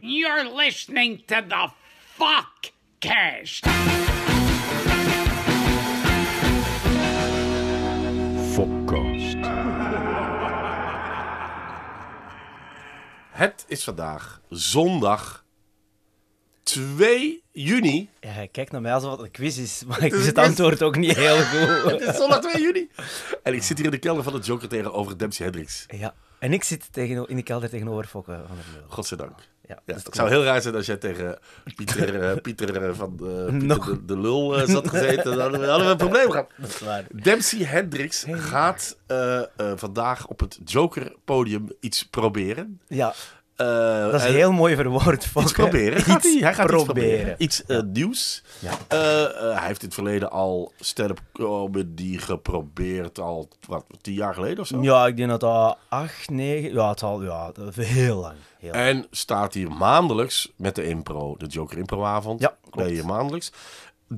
You're listening to the Fuck Cast. Het is vandaag zondag 2 juni. Ja, kijk naar mij alsof het een quiz is, maar ik wist het antwoord ook niet heel goed. het is zondag 2 juni. En ik zit hier in de kelder van de Joker tegenover Dempsey Hendricks. Ja, en ik zit tegen, in de kelder tegenover Fokke van der Meulen. Godzijdank. Ja, dus het zou heel raar zijn als jij tegen Pieter, eh, Pieter eh, van eh, Pieter de, de, Lul zat gezeten. Dan hadden we een probleem gehad. Dempsey Hendricks gaat vandaag op het Joker-podium iets proberen. Ja. Uh, dat is heel mooi verwoord. Volk, proberen. hij. gaat proberen. iets proberen. Iets uh, nieuws. Ja. Uh, hij heeft in het verleden al stand-up comedy geprobeerd. Al wat, tien jaar geleden of zo? Ja, ik denk dat al acht, negen... Ja, het al ja, heel lang. en staat hier maandelijks met de impro. De Joker Improavond. Ja, klopt. je maandelijks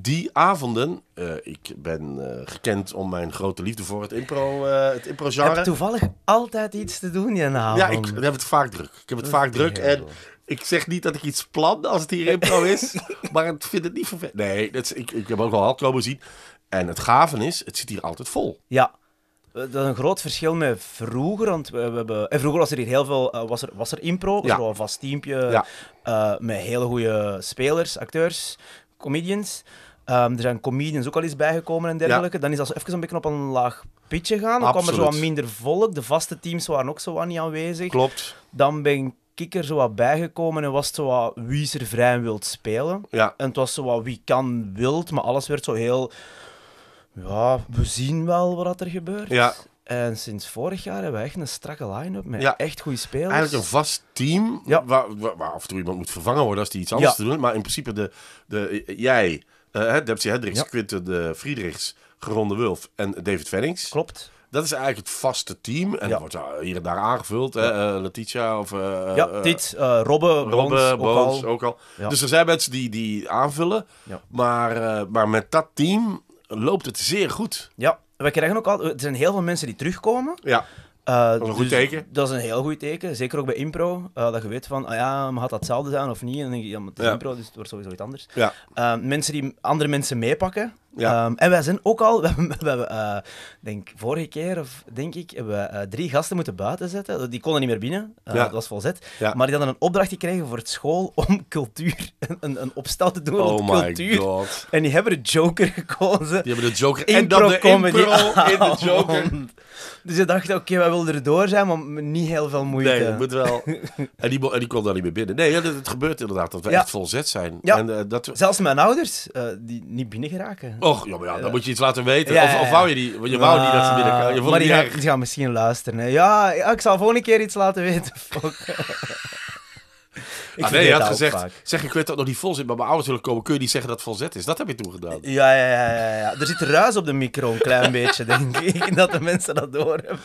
die avonden, eh, ik ben eh, gekend om mijn grote liefde voor het impro, uh, het impro genre. toevallig altijd iets te doen in avond. Ja, ik, heb het vaak druk. Ik heb het vaak druk en ik zeg niet dat ik iets plan als het hier impro is, maar ik vind het niet vervelend. Nee, dat is, ik, ik heb ook al komen zien en het gaven is, het zit hier altijd vol. Ja. Dat is een groot verschil met vroeger. Want we, hebben, en vroeger was er hier heel veel was er, was er impro, was er een vast teampje met hele goede spelers, acteurs comedians. Ehm, er zijn comedians ook al eens bijgekomen en dergelijke. Dan is dat zo even een beetje op een laag pitje gaan. Dan kwam er zo wat minder volk. De vaste teams waren ook zo wat niet aanwezig. Klopt. Dan ben ik er zo wat bijgekomen en was het zo wat wie ze er vrij en wilt spelen. Ja. En het was zo wat wie kan wilt, maar alles werd zo heel... Ja, we zien wel wat er gebeurt. Ja. En sinds vorig jaar hebben we echt een strakke line-up met echt goede spelers. Eigenlijk een vast team, waar, waar, af en toe iemand moet vervangen worden als die iets anders te doen. Maar in principe de, de, jij, uh, Dempsey Hendricks, Quinten de Friedrichs, Geronde Wulf en David Vennings. Klopt. Dat is eigenlijk het vaste team. En dat wordt hier en daar aangevuld. Hè? Uh, Letitia of... Uh, ja, dit. Robbe, Robbe ook al. Dus er zijn mensen die, die aanvullen. Maar, maar met dat team loopt het zeer goed. Ja, we krijgen ook al, er zijn heel veel mensen die terugkomen. Ja. Eh, dus dat is een heel goed teken. Zeker ook bij impro. Eh, dat je weet van, ah ja, maar gaat dat hetzelfde zijn of niet? En dan denk je, ja, maar het is impro, dus het wordt sowieso iets anders. Ja. Eh, mensen die andere mensen meepakken. Ehm, en wij zijn ook al, we hebben, denk vorige keer of denk ik, hebben we drie gasten moeten buiten zetten. Die konden niet meer binnen, dat was volzet. Maar die hadden een opdracht gekregen voor het school om cultuur, een, een opstel te doen oh cultuur. God. En die hebben de Joker gekozen. Die hebben de Joker impro en dan de impro in de Joker. Dus je dacht, oké, wij wilden er door zijn, maar niet heel veel moeite. Nee, dat moet wel. en, die, en die kon daar niet meer binnen. Nee, het, gebeurt inderdaad dat we echt vol zet zijn. Ja. En, eh, dat Zelfs mijn ouders, eh, die niet binnen geraken. Och, ja, maar ja, dan eh, moet je iets laten weten. of, of wou je die, je wou niet dat ze ah, binnen Je maar die, die gaan misschien luisteren. Ja, ik zal volgende keer iets laten weten. Fuck. Ah, nee, je had gezegd, zeg ik weet dat nog niet vol zit, maar mijn ouders willen komen, kun je niet zeggen dat het vol zet is? Dat heb je toen gedaan. Ja, ja, ja. ja, Er zit ruis op de micro een klein beetje, denk ik, dat de mensen dat doorhebben.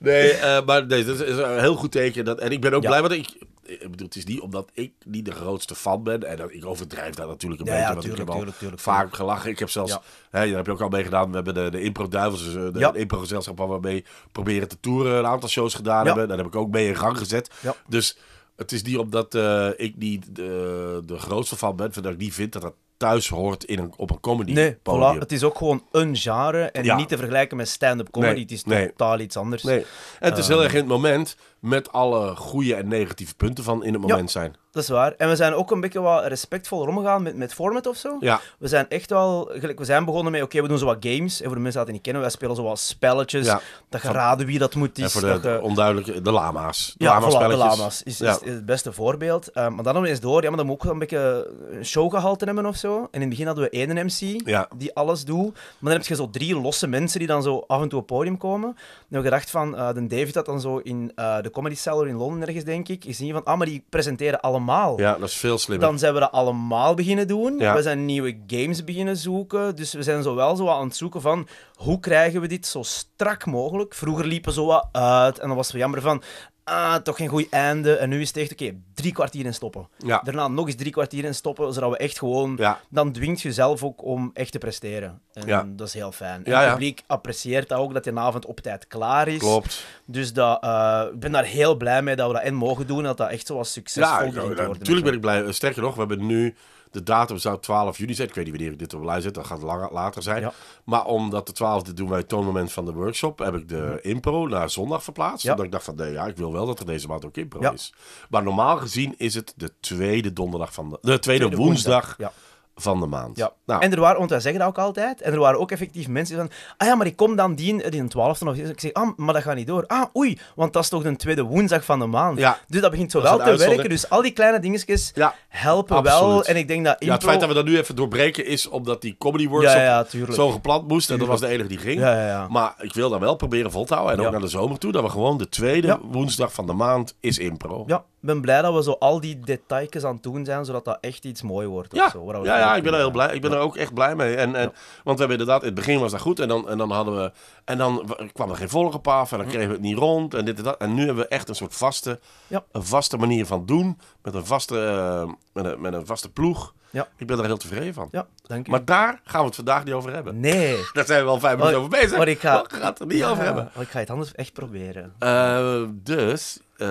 Nee, eh, maar nee, dat is een heel goed teken. Dat, en ik ben ook blij, want ik, bedoel, het is niet omdat ik niet de grootste fan ben. En ik overdrijf daar natuurlijk een beetje. Ja, ik heb vaak gelachen. Ik heb zelfs, ja. hè, daar heb je ook al mee gedaan. We hebben de, de Impro Duivels, eh, de, de Impro Gezelschap waar we mee proberen te toeren. Een aantal shows gedaan hebben. Daar heb ik ook mee in gang gezet. Dus het is niet omdat uh, ik niet de, de grootste fan ben, dat ik niet vind dat dat thuis hoort in een, op een comedy. Nee, het is ook gewoon een genre en niet te vergelijken met stand-up comedy. het is totaal iets anders. En het is heel ehm. erg in het moment met alle goede en negatieve punten van in het moment zijn. Dat is waar. En we zijn ook een beetje wat respectvol omgegaan met, met format of zo. Ja. We zijn echt wel, gelijk, we zijn begonnen met, oké, we doen zo wat games. En voor de mensen die dat niet kennen, wij spelen zo wat spelletjes. Ja. Dat geraden wie dat moet is. de, dat de, onduidelijke, de lama's. De ja, de lama's is, het beste voorbeeld. Ehm, maar dan eens door, ja, maar dan moet ook een beetje een showgehalte hebben of zo. En in het begin hadden we één MC die alles doet. Maar dan heb je zo drie losse mensen die dan zo af en toe op het podium komen. Dan hebben gedacht van, uh, de David had dan zo in eh, de Comedy Cellar in Londen ergens, denk ik, gezien van, ah, maar die presenteren allemaal ja, dat is veel slimmer. Dan zijn we dat allemaal beginnen doen. We zijn nieuwe games beginnen zoeken. Dus we zijn zowel zo aan het zoeken van hoe krijgen we dit zo strak mogelijk. Vroeger liepen zo wat uit en dan was het jammer van ah, toch geen goed einde. En nu is het echt, oké, drie kwartier in stoppen. Ja. Daarna nog eens drie kwartier in stoppen, zodat we echt gewoon... Dan dwingt jezelf ook om echt te presteren. En ja. dat is heel fijn. het publiek apprecieert dat ook, dat je avond op tijd klaar is. Klopt. Dus dat, eh, ik ben daar heel blij mee dat we dat in mogen doen, dat dat echt zo succesvol ja, wordt. Natuurlijk ben ik blij. Sterker nog, we hebben nu... De datum zou 12 juni zijn. Ik weet niet wanneer ik dit op lijn zet. Dat gaat langer, later zijn. Maar omdat de 12e doen wij het toonmoment van de workshop. Heb ik de mhm. impro naar zondag verplaatst. Omdat ik dacht van nee, ja, ik wil wel dat er deze maand ook impro is. Maar normaal gezien is het de tweede donderdag van de. De tweede, woensdag. woensdag van de maand. Ja. Nou. En er waren, want wij zeggen dat ook altijd, en er waren ook effectief mensen van, ah ja, maar ik kom dan die, eh, die 12 of ik zeg, ah, maar dat gaat niet door. Ah, oei, want dat is toch de tweede woensdag van de maand. Ja. Dus dat begint zo wel te werken. Dus al die kleine dingetjes helpen Absoluut. wel. En ik denk dat impro... Ja, het feit dat we dat nu even doorbreken is omdat die comedy workshop zo gepland moest en dat was de enige die ging. Maar ik wil dan wel proberen vol te houden en ook naar de zomer toe, dat we gewoon de tweede woensdag van de maand is impro. Ja ben blij dat we zo al die detailjes aan het doen zijn, zodat dat echt iets mooi wordt. Ja, ja, ja, ja ik ben er heel blij. Ik ben er ook echt blij mee. En, en, Want we hebben inderdaad, in het begin was dat goed. En dan, en dan hadden we. En dan kwam er geen volk op af. En dan kregen we het niet rond. En dit en dat. En nu hebben we echt een soort vaste, een vaste manier van doen. Met een vaste, eh, met, een, met een vaste ploeg. Ja. Ik ben daar heel tevreden van. Ja, dank u. Maar daar gaan we het vandaag niet over hebben. Nee. Daar zijn we al vijf oh, minuten over bezig. Maar ik ga... het er niet over hebben. Maar ik ga het anders echt proberen. Eh, dus, eh,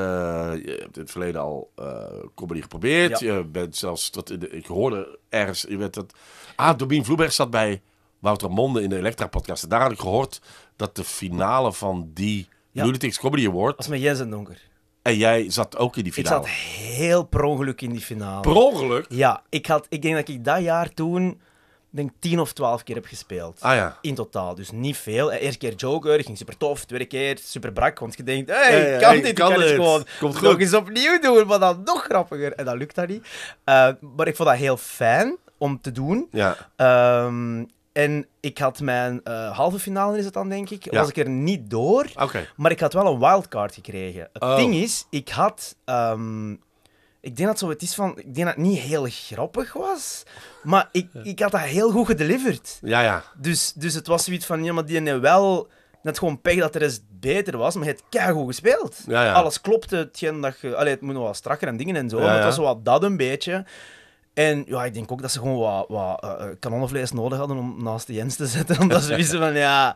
je hebt in het verleden al eh, comedy geprobeerd. Je bent zelfs, tot ik hoorde ergens, je bent dat... Ah, Domien Vloeberg zat bij Wouter Monde in de Elektra-podcast. En daar had ik gehoord dat de finale van die ja. Lunatics Comedy Award... was met Jens en Donker. En jij zat ook in die finale. Ik zat heel per ongeluk in die finale. Per ongeluk? Ja, ik, had, ik denk dat ik dat jaar toen denk 10 of 12 keer heb gespeeld. Ah, ja. In totaal, dus niet veel. Eh, Eerste keer Joker, ging super tof. Tweede keer super brak, want je denkt: hé, kan dit? Kan, kan gewoon Komt nog eens opnieuw doen, maar dan nog grappiger. En dat lukt dat niet. Eh, maar ik vond dat heel fijn om te doen. Ja. Ehm, en ik had mijn eh, halve finale, is het dan, denk ik, was ik er niet door. Maar ik had wel een wildcard gekregen. Het oh. ding is, ik had... Ehm, ik denk dat zo het is van... Ik denk dat het niet heel grappig was, maar ik, ik had dat heel goed gedeliverd. Ja, ja. Dus, dus het was zoiets van, ja, maar die wel... Net gewoon pech dat de rest beter was, maar je hebt goed gespeeld. Ja, ja. Alles klopte, hetgeen dat je... het moet nog wel strakker en dingen en zo, maar het was wel dat een beetje. En ja, ik denk ook dat ze gewoon wat, wat eh, eh, kanonnenvlees nodig hadden om naast de Jens te zetten. Omdat ze wisten van ja,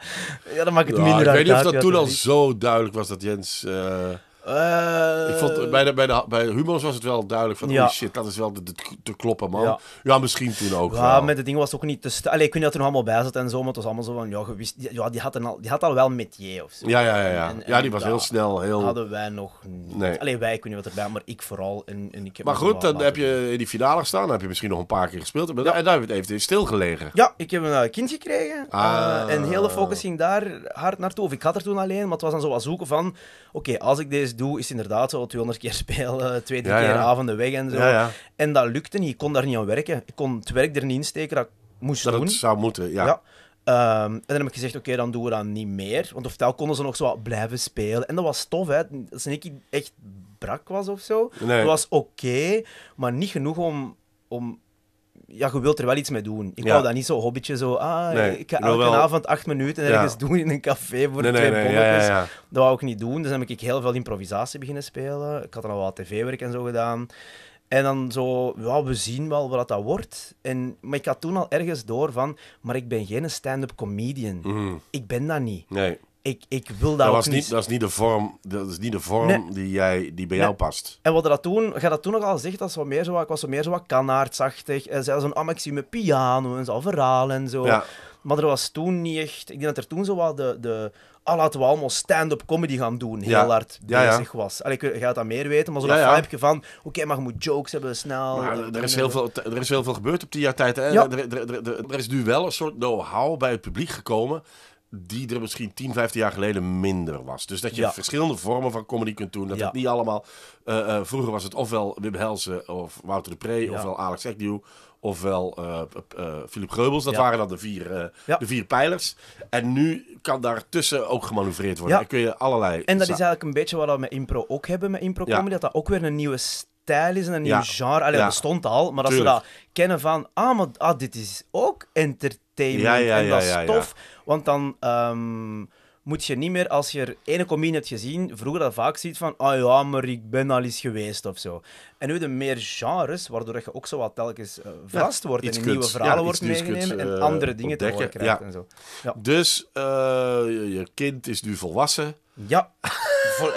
ja dan maakt het minder uit. Ik weet niet of dat toen al zo duidelijk was dat Jens. Eh, eh, ik vond, bij, de, bij, de, bij was het wel duidelijk van, oh shit, dat is wel de, te kloppen, man. Ja. misschien toen ook Ja, wel. met de ding was ook niet te... Allee, ik weet niet dat er nog allemaal bij zat en zo, maar het was allemaal zo van, ja, ja die, had een, die had al wel metier of zo. Ja, ja, ja. Ja, ja die was heel snel, heel... Hadden wij nog niet. Nee. wij, ik weet niet wat erbij, maar ik vooral. En, en ik heb maar goed, dan heb je in die finale gestaan, dan heb je misschien nog een paar keer gespeeld. En daar we het stilgelegen. Ja, ik heb een eh, kind gekregen. Eh, ah. Uh, en hele focus ging daar hard naartoe. Of ik had er toen alleen, maar het was dan zo wat zoeken van, oké, als ik deze doe, is inderdaad zo 200 keer spelen, eh, twee, drie ja, keer avonden weg en zo. En dat lukte niet. Ik kon daar niet aan werken. Ik kon het werk er niet insteken dat moest doen. Dat het zou moeten, ja. Ehm, en dan heb ik gezegd, oké, dan doen we dat niet meer. Want oftewel konden ze nog zo wat blijven spelen. En dat was tof, hè. Dat ze echt brak was of zo. Dat was oké, maar niet genoeg om, om ja, je wilt er wel iets mee doen. Ik wou dat niet zo hobbitje zo, ah, ik ga elke avond acht minuten ergens doen in een café voor twee nee, dat wou ik niet doen, dus dan heb ik heel veel improvisatie beginnen spelen. Ik had dan al wat tv-werk en zo gedaan. En dan zo, ja, we zien wel wat dat wordt. En, maar ik had toen al ergens door van, maar ik ben geen stand-up comedian. Mhm. Ik ben dat niet. Nee ik, ik wil dat, dat was niet, Dat is niet de vorm, dat is niet de vorm die, jij, die bij jou past. En wat dat toen, je dat toen nogal zegt, dat is meer zo, ik was zo meer zo wat kanaardsachtig. En zelfs een amexie met piano en zo, verhaal en zo. Maar er was toen niet echt... Ik denk dat er toen zo wat de... de ah, laten we allemaal stand-up comedy gaan doen, heel hard bezig was. Allee, ik ga dat meer weten, maar zo'n ja, vibe van... Oké, maar je moet jokes hebben, snel... er, is heel veel, er is heel veel gebeurd op die jaar tijd. Er, er, is nu wel een soort know-how bij het publiek gekomen die er misschien 10, 15 jaar geleden minder was. Dus dat je verschillende vormen van comedy kunt doen. Dat het niet allemaal... Eh, eh, vroeger was het ofwel Wim Helsen of Wouter de Pre... ofwel Alex Agnew, ofwel eh, Philip Geubels. Dat waren dan de vier, de vier pijlers. En nu kan daartussen ook gemanoeuvreerd worden. En kun je allerlei... En dat is eigenlijk een beetje wat we met impro ook hebben, met impro-comedy. Dat dat ook weer een nieuwe stijl is en een nieuw genre. Allee, dat bestond al, maar als ze dat kennen van, ah, maar ah, dit is ook entertainment en dat is tof. Want dan... Ehm, moet je niet meer, als je er ene comedian hebt gezien, vroeger dat vaak ziet van, ah ja, maar ik ben al eens geweest of zo. En nu de meer genres, waardoor je ook zo wat telkens uh, vast wordt en in nieuwe verhalen wordt meegenomen en eh, andere dingen te horen ja. en zo. Dus eh, je kind is nu volwassen. Ja.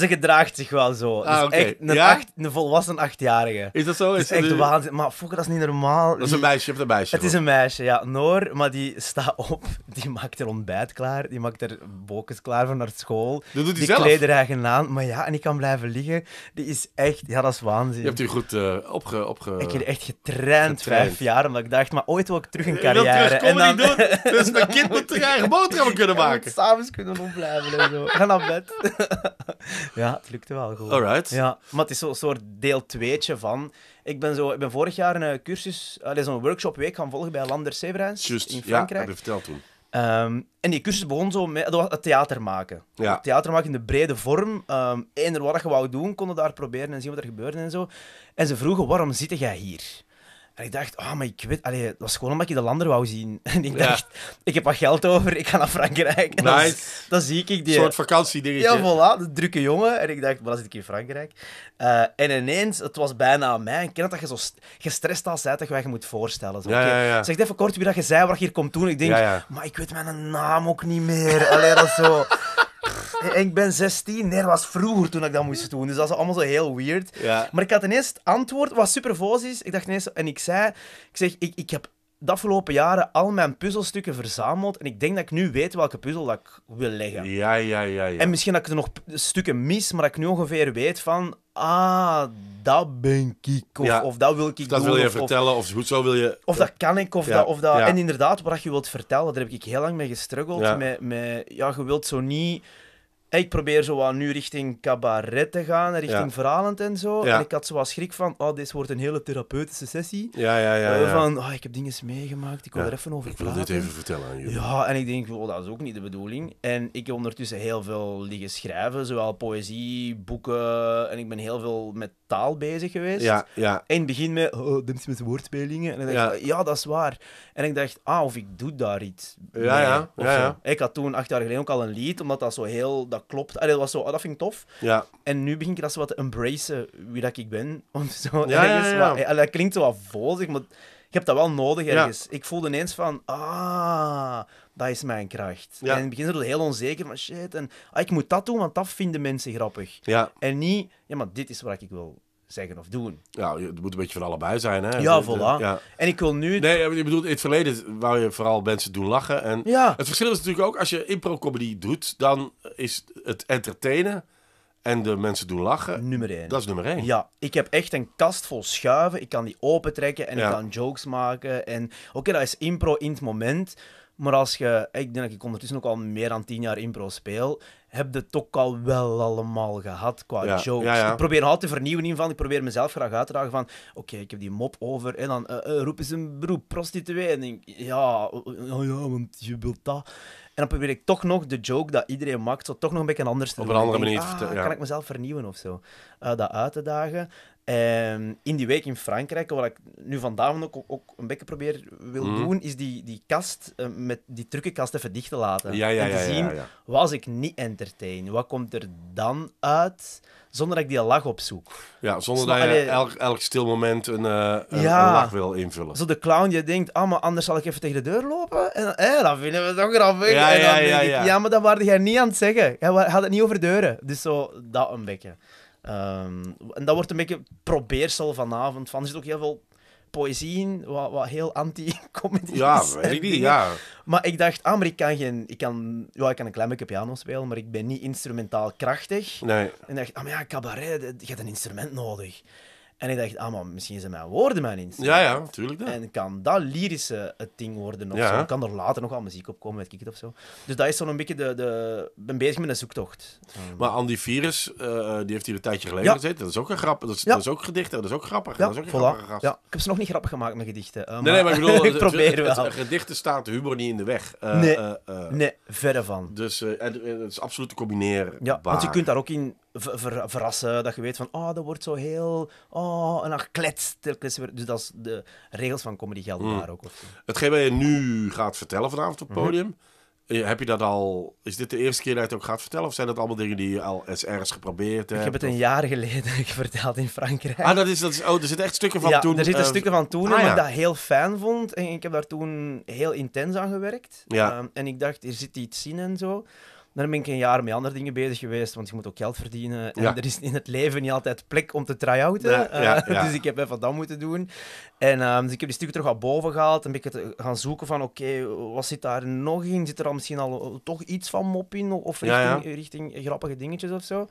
ze gedraagt zich wel zo. Ah, dus echt een, een volwassen achtjarige. Is dat zo? Dus is echt waanzin. Maar fuck, dat is niet normaal. Dat is een meisje of een meisje? Het is een meisje, ja. Noor, maar die staat op. Die maakt er ontbijt klaar. Die maakt er bokens klaar voor naar school. Dat doet die zelf? er eigen aan. Maar ja, en die kan blijven liggen. Die is echt... Ja, dat is waanzin. Je hebt die goed eh, opge, opge... Ik heb echt getraind, vijf jaar. Omdat ik dacht, maar ooit wil ik terug een carrière. en dan... doen. Dus mijn kind moet er eigen boterhammen kunnen maken. Samen kunnen opblijven en zo. ga naar bed. ja, het lukte wel gewoon. Alright. Ja, maar het is zo'n soort deel tweetje van. Ik ben, zo, ik ben vorig jaar een eh, cursus, zo'n workshopweek gaan volgen bij Lander Severins in Frankrijk. Ja, heb je verteld toen. Ehm, en die cursus begon zo met het theater maken. Ja. Het theater maken in de brede vorm. Um, eender wat je wou doen, konden daar proberen en zien wat er gebeurde en zo. En ze vroegen, waarom zit jij hier? En ik dacht, oh, maar ik weet... Allee, dat was gewoon omdat ik de lander wou zien. En ik dacht, ik heb wat geld over, ik ga naar Frankrijk. nice. dat, zie ik. die, een soort vakantiedingetje. Ja, voilà, de drukke jongen. En ik dacht, maar dan zit ik in Frankrijk. Eh, en ineens, het was bijna aan mij. Ik ken dat je zo gestrest als zijt dat je je moet voorstellen. Zo, ja, zeg even kort wie dat je zei, wat je hier komt doen. Ik denk, maar ik weet mijn naam ook niet meer. alleen dat zo... En ik ben 16. Nee, dat was vroeger toen ik dat moest doen. Dus dat is allemaal zo heel weird. Maar ik had ineens het antwoord, wat super is. Ik dacht ineens, en ik zei, ik zeg, ik, ik heb de afgelopen jaren al mijn puzzelstukken verzameld. En ik denk dat ik nu weet welke puzzel dat ik wil leggen. Ja, ja, ja. ja. En misschien dat ik er nog stukken mis, maar dat ik nu ongeveer weet van... Ah, dat ben ik. Of, of dat wil ik dat doen. Dat wil je vertellen, of goed zo wil je... Of dat kan ik, of dat... Of dat. En inderdaad, wat je wilt vertellen, daar heb ik heel lang mee gestruggeld. Met, met, ja, je wilt zo niet ik probeer zo nu richting cabaret te gaan, richting verhalend en zo. En ik had zo wat schrik van, oh, dit wordt een hele therapeutische sessie. Ja, ja, ja. Eh, van, oh, ik heb dingen meegemaakt, ik wil er even over praten. Ik wil dit even vertellen aan jullie. Ja, en ik denk, oh, dat is ook niet de bedoeling. En ik heb ondertussen heel veel liggen schrijven, zowel poëzie, boeken. En ik ben heel veel met taal bezig geweest. Ja, ja. En begin met, oh, met woordspelingen. En dan dacht ja. dat is waar. En ik dacht, ah, of ik doe daar iets ja, ja. ja, ja. Ik had toen acht jaar geleden ook al een lied, omdat dat zo heel, dat klopt. dat, was zo, ah, dat vind ik tof. Ja. En nu begin ik dat zo wat te embracen, wie dat ik ben. Om zo ja, ja, dat klinkt zo wat maar ik heb dat wel nodig ergens. Ik voelde ineens van, ah, dat is mijn kracht. En in het begin zijn het heel onzeker van shit. En ah, ik moet dat doen, want dat vinden mensen grappig. Ja. En niet, ja, maar dit is wat ik wil zeggen of doen. Ja, het moet een beetje van allebei zijn, hè? Ja, voilà. En ik wil nu... Nee, je bedoelt, in het verleden wou je vooral mensen doen lachen. En ja. Het verschil is natuurlijk ook, als je impro-comedy doet, dan is het entertainen en de mensen doen lachen. Nummer één. Dat is nummer één. Ja, ik heb echt een kast vol schuiven. Ik kan die opentrekken en ik kan jokes maken. En oké, dat is impro in het moment. Maar als je, ik denk dat ik ondertussen ook al meer dan tien jaar impro speel, heb je het ook al wel allemaal gehad qua jokes. Ik probeer altijd vernieuwen in van, ik probeer mezelf graag uit te dragen van, oké, ik heb die mop over, en dan uh, uh, roep eens een beroep, prostituee. En denk ja, oh, oh ja, want je wilt dat. En dan probeer ik toch nog de joke dat iedereen maakt, zo toch nog een beetje anders te Op een andere manier. Ah, kan ik mezelf vernieuwen of zo? Eh, dat uit te dagen. Ehm, in die week in Frankrijk, wat ik nu vandaag ook, ook een beetje probeer wil mhm. doen, is die, die kast, eh, met die truckenkast even dicht te laten. en te zien, was ik niet entertain? Wat komt er dan uit? Zonder dat ik die lach opzoek. Ja, zonder dat je elk, elk stil moment een, eh, een, lach wil invullen. Zo de clown, je denkt, ah, maar anders zal ik even tegen de deur lopen. En eh, dan vinden we toch grappig. Ja, en ja, maar dat waarde jij niet aan het zeggen. Je had het niet over deuren. Dus zo, dat een beetje. Ehm, en dat wordt een beetje probeersel vanavond. Van. Er zit ook heel veel poëzie in, wat, wat heel anti-comedy ja, is. Weet ik niet, ja. Maar ik dacht, ah, maar ik kan, geen, ik, kan, ja, ik kan een klein beetje piano spelen, maar ik ben niet instrumentaal krachtig. Nee. En ik dacht, ah, maar ja, cabaret, je hebt een instrument nodig. En ik dacht, ah, misschien zijn mijn woorden mijn insteek. Ja, ja, tuurlijk. En kan dat lyrische het eh, ding worden of zo? Kan er later nog wel muziek op komen, met ik of zo? Dus dat is zo'n beetje de... de ben bezig met een zoektocht. Ehm. Maar Andy Virus, eh, eh, die heeft hier een tijdje geleden ja. gezeten. Dat is ook een grap. Dat is, ook gedicht. Dat is ook grappig. dat is ook voilà. Ja, ik heb ze nog niet grappig gemaakt met gedichten. Uh, nee, maar... nee, maar ik bedoel... ik probeer wel. gedichten staat de humor niet in de weg. nee, nee, verre van. Dus en, het is absoluut te combineren. Ja, want je kunt daar ook in verrassen. Dat je weet van, oh, dat wordt zo heel... Oh, en dan kletst. Dus dat is de regels van comedy gelden hmm. daar ook. Hetgeen wat je nu gaat vertellen vanavond op het mhm. podium... Eh, heb je dat al... Is dit de eerste keer dat je het ook gaat vertellen? Of zijn dat allemaal dingen die je al eens ergens geprobeerd hebt? Ik heb het een jaar geleden verteld in Frankrijk. Ah, dat is... Dat is oh, er zitten echt stukken van ja, toen... er zitten eh, stukken van toen ah, ik dat heel fijn vond. En ik heb daar toen heel intens aan gewerkt. Ja. Ehm, en ik dacht, er zit iets in en zo. Dan ben ik een jaar met andere dingen bezig geweest, want je moet ook geld verdienen. En er is in het leven niet altijd plek om te try-outen. ja, eh, dus ik heb even dat moeten doen. En ehm, dus ik heb die stukken terug wat boven gehaald en ben ik het gaan zoeken van, oké, wat zit daar nog in? Zit er al misschien al toch iets van mop in? Of richting, richting grappige dingetjes of zo?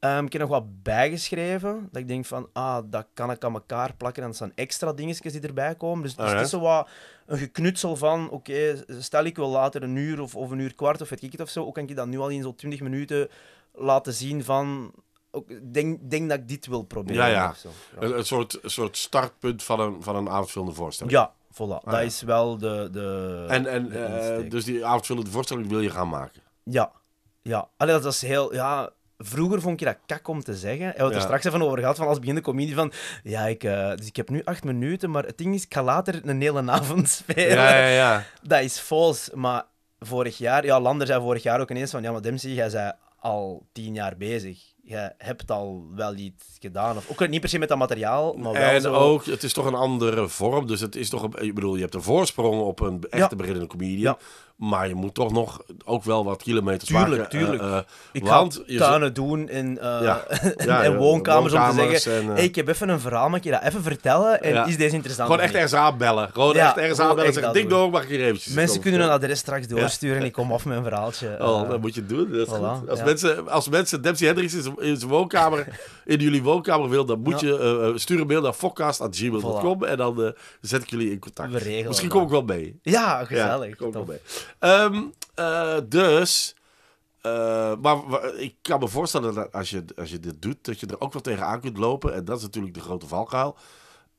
Ehm, ik heb nog wat bijgeschreven, dat ik denk van, ah, dat kan ik aan elkaar plakken. En dat zijn extra dingetjes die erbij komen. Dus, dus het is zo wat een geknutsel van, oké, stel ik wil later een uur of, of een uur kwart of weet ik het of zo, ook kan ik dat nu al in zo'n 20 minuten laten zien van, ik denk, denk dat ik dit wil proberen. Ja, Of zo. ja. Een, soort, een soort startpunt van een, van een avondvullende voorstelling. Ja, voilà. Ah, dat is wel de. de en en eh, dus die avondvullende voorstelling wil je gaan maken? Ja, ja. Allee, dat is heel. Ja, Vroeger vond ik dat kak om te zeggen. En we hebben er straks even over gehad, van als beginnende comedie van... Ja, ik, eh, dus ik heb nu acht minuten, maar het ding is, ik ga later een hele avond spelen. Ja, ja, ja. Dat is vals, maar vorig jaar... Ja, Lander zei vorig jaar ook ineens van... Ja, maar Dempsey, jij zei al tien jaar bezig je hebt al wel iets gedaan. Of, ook niet per se met dat materiaal, maar wel En ook, het is toch een andere vorm. Dus het is toch... ik bedoel, je hebt een voorsprong op een echte beginnende comedian. Ja. Maar je moet toch nog ook wel wat kilometers tuurlijk, maken. Eh, tuurlijk, eh, ik ga tuinen doen in eh, woonkamers, om te zeggen... ik heb even een verhaal, mag je dat even vertellen? En is deze interessant? Gewoon echt ergens bellen. Gewoon echt ergens bellen. en zeggen, dik door, mag ik hier Mensen kunnen een adres straks doorsturen en ik kom af met een verhaaltje. Oh, dat moet je doen. Dat is goed. Als, mensen, als mensen Dempsey Hendricks in zijn woonkamer, in jullie woonkamer wil, dan moet je sturen een mail naar fokkast.gmail.com voilà. en dan zet ik jullie in contact. Misschien kom ik wel mee. Ja, gezellig. kom wel mee. Ehm, eh, dus. Eh, maar, ik kan me voorstellen dat als je, als je dit doet, dat je er ook wel tegenaan kunt lopen. En dat is natuurlijk de grote valkuil.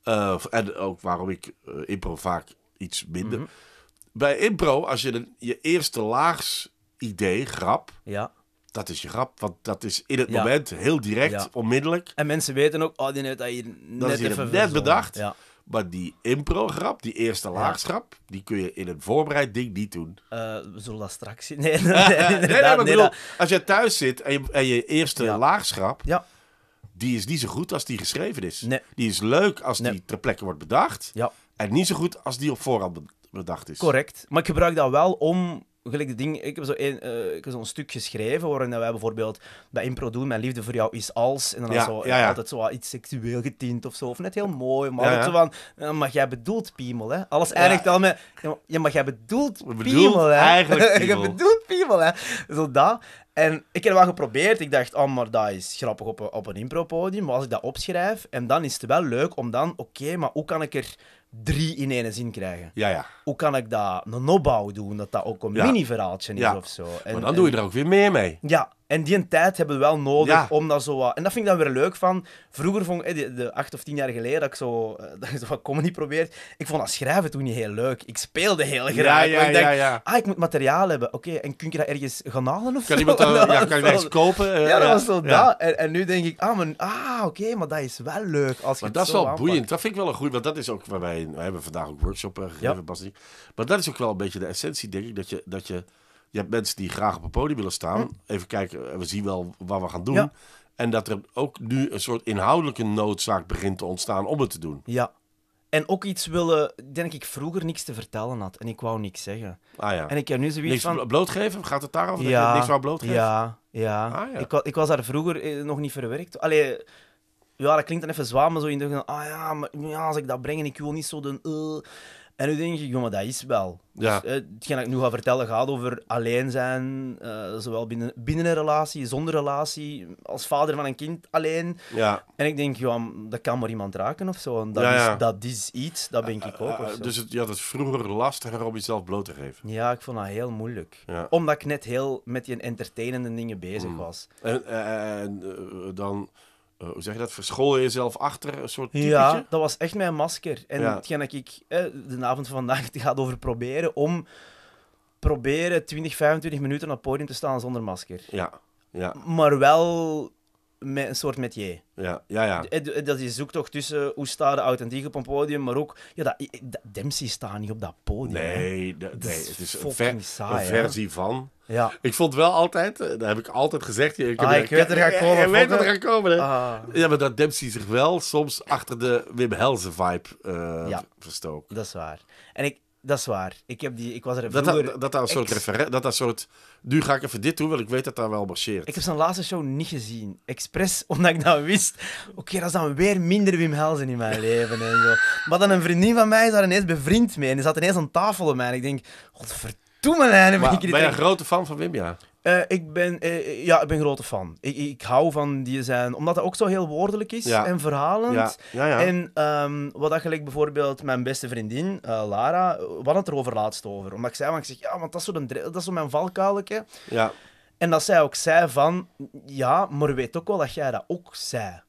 Eh, en ook waarom ik impro vaak iets minder. Mhm. Bij impro, als je je eerste laags idee, grap, ja dat is je grap. Want dat is in het moment heel direct, onmiddellijk. En mensen weten ook, oh, die net, dat is net bedacht. Ja. Maar die impro-grap, die eerste laagschap, die kun je in een voorbereid ding niet doen. Eh, we zullen dat straks zien. Nee, nee, nee, als je thuis zit en je, je eerste ja. laagschap, ja. die is niet zo goed als die geschreven is. Die is leuk als die ter plekke wordt bedacht. Ja. En niet zo goed als die op voorhand bedacht is. Correct. Maar ik gebruik dat wel om gelijk ding, eh, ik heb zo'n uh, ik heb zo stuk geschreven waarin wij bijvoorbeeld bij impro doen, mijn liefde voor jou is als. En dan, ja, het zo, ja, altijd iets seksueel getint of zo. Of net heel mooi, maar zo van, maar jij bedoelt piemel, hè. Alles eindigt al met, ja, maar jij bedoelt piemel, hè. Eigenlijk Je bedoelt piemel, hè. Zo dat. En ik heb wel geprobeerd. Ik dacht, oh, maar dat is grappig op een, op een impro-podium. Maar als ik dat opschrijf, en dan is het wel leuk om dan, oké, maar hoe kan ik er drie in één zin krijgen. Ja, ja. Hoe kan ik dat een opbouw doen, dat dat ook een mini-verhaaltje is ja. of zo? En, maar dan doe je er ook weer meer mee. Ja, en die een tijd hebben we wel nodig om dat zo wat... En dat vind ik dan weer leuk van... Vroeger vond ik, eh, de acht of tien jaar geleden, dat ik zo, eh, dat ik zo wat comedy probeerde, ik vond dat schrijven toen niet heel leuk. Ik speelde heel graag. ik denk, ah, ik moet materiaal hebben. Oké, en kun je dat ergens gaan halen of kan zo? ja, kan je dat ergens kopen? Eh, ja, dat was zo En, en, nu denk ik, ah, ah, oké, maar dat is wel leuk. Als maar dat is wel boeiend. Dat vind ik wel een goed... Want dat is ook waar wij... We hebben vandaag ook workshops gegeven, eh, gegeven, Bas Maar dat is ook wel een beetje de essentie, denk ik, dat je... Dat je je hebt mensen die graag op een podium willen staan. Hm. Even kijken, eh, we zien wel wat we gaan doen. En dat er ook nu een soort inhoudelijke noodzaak begint te ontstaan om het te doen. Ja. En ook iets willen, denk ik, vroeger niks te vertellen had. En ik wou niks zeggen. Ah ja. En ik heb nu zoiets niks van... blootgeven? Gaat het daarover ja. niks wou blootgeven? Ja, ja. Ah, ja. Ik, ik, was daar vroeger eh, nog niet verwerkt. Allee, ja, dat klinkt dan even zwaar, maar zo in de... Ah ja, maar ja, als ik dat breng en ik wil niet zo de... Eh, en nu denk ik, dat is wel. Dus, ja. Dus, hetgeen dat ik nu ga vertellen gaat over alleen zijn, eh, zowel binnen, binnen een relatie, zonder relatie, als vader van een kind alleen. Ja. En ik denk, joh, dat kan maar iemand raken of zo. En dat, ja, Is, dat is iets, dat ben ik ook. Eh, dus het, je had het vroeger lastiger om jezelf bloot te geven. Ja, ik vond dat heel moeilijk. Ja. Omdat ik net heel met die entertainende dingen bezig mm. was. En, en dan uh, hoe zeg je dat, verscholen jezelf achter, een soort typetje? Ja, dat was echt mijn masker. En ja. hetgeen dat ik de avond van vandaag het gaat over proberen om proberen 20, 25 minuten op het podium te staan zonder masker. Ja, ja. Maar wel met een soort metier. Ja, ja, ja. Eh, eh, dat is zoektocht tussen hoe staan de authentiek op een podium, maar ook... Ja, dat, Dempsey staat niet op dat podium. Nee, dat, nee het is een, saai, een versie van. Ja. Ik vond wel altijd, eh, dat heb ik altijd gezegd... Ik, ah, weet er gaat komen. Ik weet dat er gaat komen, hè. Ah. Ja, maar dat Dempsey zich wel soms achter de Wim Helsen-vibe uh, dat is waar. En ik, dat is waar. Ik, heb die, ik was er vroeger... Dat dat, dat, een soort referent... Dat dat soort... Nu ga ik even dit doen, want ik weet dat dat wel marcheert. Ik heb zijn laatste show niet gezien. Expres, omdat ik dan wist. Oké, dat is dan weer minder Wim Helsen in mijn leven. En zo. Maar dan een vriendin van mij is daar ineens bevriend mee. En die zat ineens aan tafel met mij. En ik denk, godverdomme. Ben je een grote fan van Wim, ja? Eh, ik, ben, uh, ja, ik ben grote fan. Ik, ik hou van die zijn, omdat dat ook zo heel woordelijk is en verhalend. en ehm, wat eigenlijk bijvoorbeeld mijn beste vriendin, eh, Lara, wat het er over laatst over. Omdat ik zei, want ik zeg, ja, want dat is zo, een, dat zo mijn valkuiletje. Ja. En dat zij ook zei van, ja, maar weet ook wel dat jij dat ook zei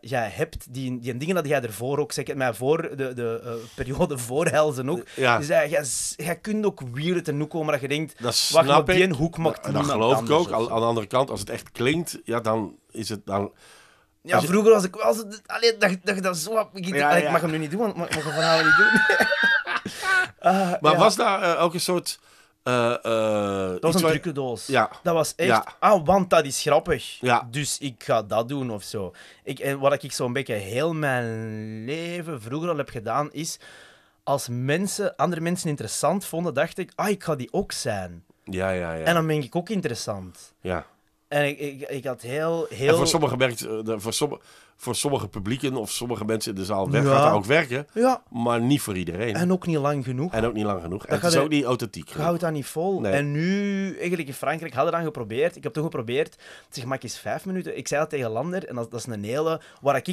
jij, hebt die, die dingen dat jij ervoor ook, zeg het mij voor de, de eh, periode voor Helzen ook. Dus jij, jij, jij kunt ook weer het noekomen komen dat je denkt, dat snap wacht, ik. hoek maakt dat, geloof ik ook. Aan, de andere kant, als het echt klinkt, ja, dan is het dan... Ja, vroeger was ik wel zo... Allee, dat, dat, dat zo... Ik, ik mag hem nu niet doen, want ik mag, niet doen. Ah, maar was daar eh, ook een soort eh, eh, dat was een drukke Ja. Dat was echt, ah, want dat is grappig. Ja. Dus ik ga dat doen of zo. Ik, en wat ik zo'n beetje heel mijn leven vroeger al heb gedaan, is als mensen, andere mensen interessant vonden, dacht ik, ah, ik ga die ook zijn. Ja, ja, ja. En dan ben ik ook interessant. Ja. En ik, ik, had heel... heel... En voor sommige, merkt, eh, voor, sommige, voor sommige publieken of sommige mensen in de zaal weg ja. gaat ook werken. Ja. Maar niet voor iedereen. En ook niet lang genoeg. En ook niet lang genoeg. en het is ook niet authentiek. Je houdt dat niet vol. En nu, eigenlijk in Frankrijk, hadden we dan geprobeerd. Ik heb toch geprobeerd. Zeg, maar eens vijf minuten. Ik zei dat tegen Lander. En dat, dat is een hele... Waar ik